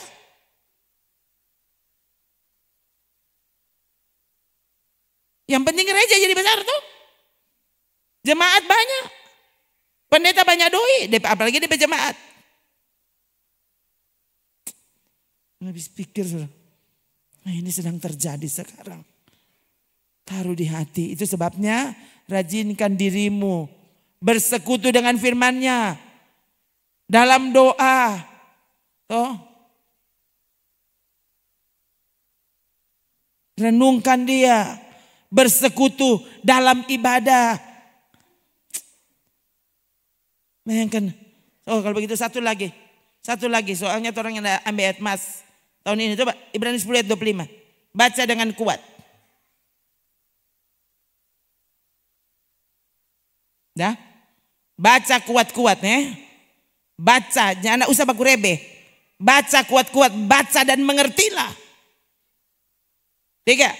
Yang penting gereja jadi besar tuh. Jemaat banyak. Pendeta banyak doi, apalagi di jemaat. Habis pikir, nah ini sedang terjadi sekarang. Taruh di hati, itu sebabnya rajinkan dirimu. Bersekutu dengan firmannya. Dalam doa. Tuh. Renungkan dia bersekutu dalam ibadah. Bayangkan. Oh kalau begitu satu lagi. Satu lagi soalnya orang yang ambil ayat mas. Tahun ini coba Ibrani 10 ayat 25. Baca dengan kuat. Dah? Baca kuat-kuat ya. Baca, jangan usah baku rebe. Baca kuat-kuat, baca dan mengertilah. Tiga,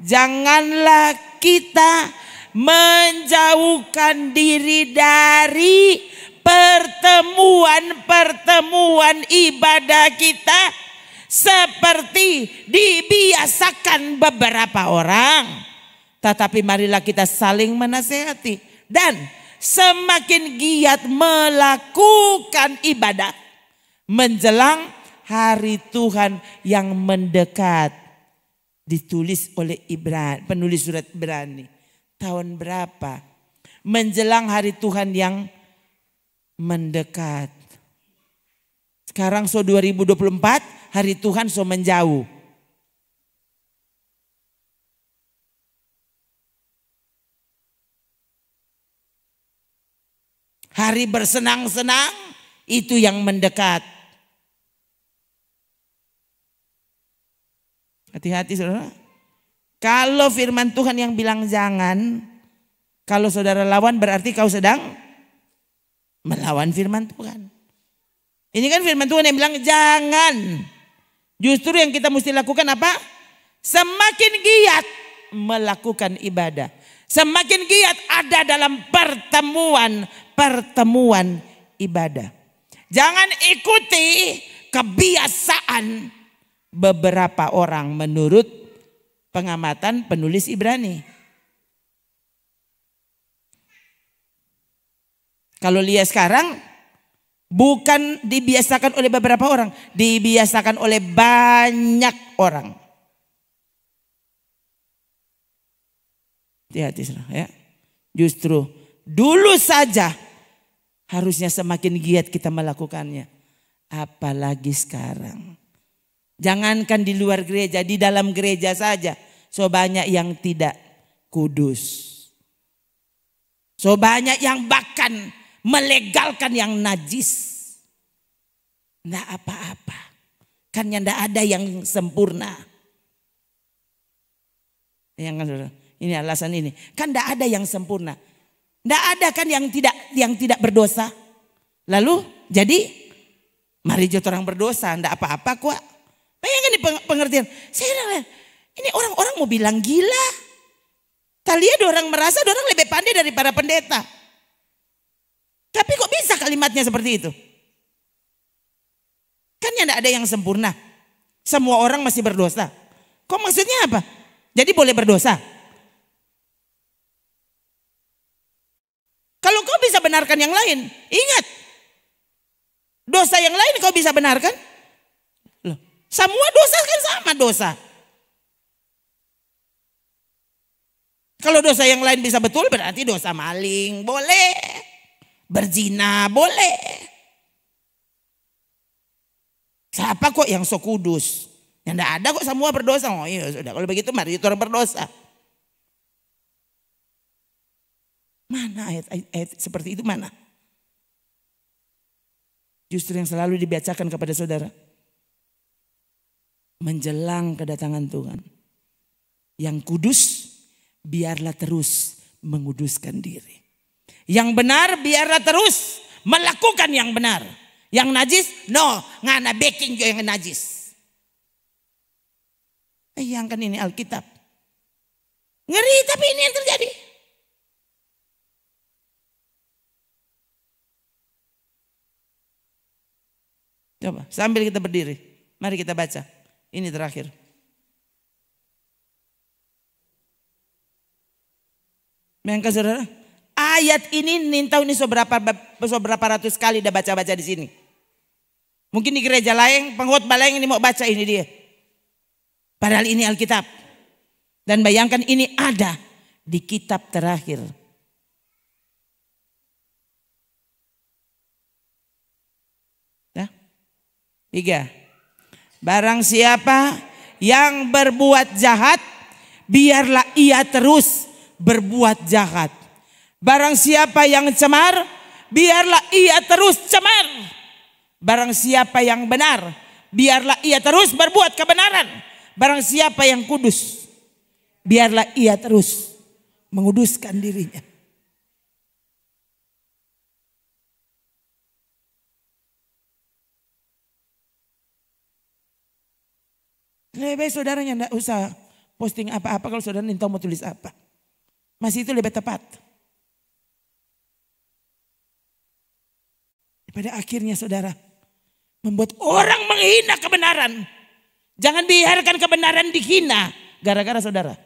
Janganlah kita menjauhkan diri dari pertemuan-pertemuan ibadah kita seperti dibiasakan beberapa orang. Tetapi marilah kita saling menasehati dan semakin giat melakukan ibadah menjelang hari Tuhan yang mendekat ditulis oleh Ibran penulis surat Ibrani. Tahun berapa? Menjelang hari Tuhan yang mendekat. Sekarang so 2024, hari Tuhan so menjauh. Hari bersenang-senang itu yang mendekat. Hati-hati saudara. Kalau firman Tuhan yang bilang jangan, kalau saudara lawan berarti kau sedang melawan firman Tuhan. Ini kan firman Tuhan yang bilang jangan. Justru yang kita mesti lakukan apa? Semakin giat melakukan ibadah. Semakin giat ada dalam pertemuan-pertemuan ibadah. Jangan ikuti kebiasaan beberapa orang menurut pengamatan penulis Ibrani. Kalau lihat sekarang bukan dibiasakan oleh beberapa orang, dibiasakan oleh banyak orang. Hati-hati ya. Justru dulu saja harusnya semakin giat kita melakukannya. Apalagi sekarang. Jangankan di luar gereja, di dalam gereja saja. So banyak yang tidak kudus. So banyak yang bahkan melegalkan yang najis. Tidak apa-apa. Kan yang tidak ada yang sempurna. Yang ini alasan ini. Kan tidak ada yang sempurna. Tidak ada kan yang tidak yang tidak berdosa. Lalu jadi mari jatuh orang berdosa, tidak apa-apa kok. Bayangkan nih pengertian. Saya ini orang-orang mau bilang gila. Kalian orang merasa orang lebih pandai dari para pendeta. Tapi kok bisa kalimatnya seperti itu? Kan tidak ada yang sempurna. Semua orang masih berdosa. Kok maksudnya apa? Jadi boleh berdosa? Kalau kau bisa benarkan yang lain, ingat. Dosa yang lain kau bisa benarkan? Semua dosa kan sama dosa. Kalau dosa yang lain bisa betul berarti dosa maling boleh. Berzina boleh. Siapa kok yang sok kudus? Yang tidak ada kok semua berdosa. Oh iya sudah kalau begitu mari kita orang berdosa. Mana ayat-ayat seperti itu mana? Justru yang selalu dibacakan kepada saudara menjelang kedatangan Tuhan. Yang kudus biarlah terus menguduskan diri. Yang benar biarlah terus melakukan yang benar. Yang najis, no, ngana baking yang najis. Eh, yang kan ini Alkitab. Ngeri tapi ini yang terjadi. Coba sambil kita berdiri, mari kita baca. Ini terakhir. mengapa saudara, ayat ini nintau ini seberapa seberapa ratus kali dah baca-baca di sini. Mungkin di gereja lain, penghut lain ini mau baca ini dia. Padahal ini Alkitab. Dan bayangkan ini ada di kitab terakhir. Ya. Tiga. Barang siapa yang berbuat jahat, biarlah ia terus berbuat jahat. Barang siapa yang cemar, biarlah ia terus cemar. Barang siapa yang benar, biarlah ia terus berbuat kebenaran. Barang siapa yang kudus, biarlah ia terus menguduskan dirinya. Lebih baik saudaranya tidak usah posting apa-apa kalau saudara tahu mau tulis apa. Masih itu lebih tepat. daripada akhirnya saudara membuat orang menghina kebenaran. Jangan biarkan kebenaran dihina gara-gara saudara.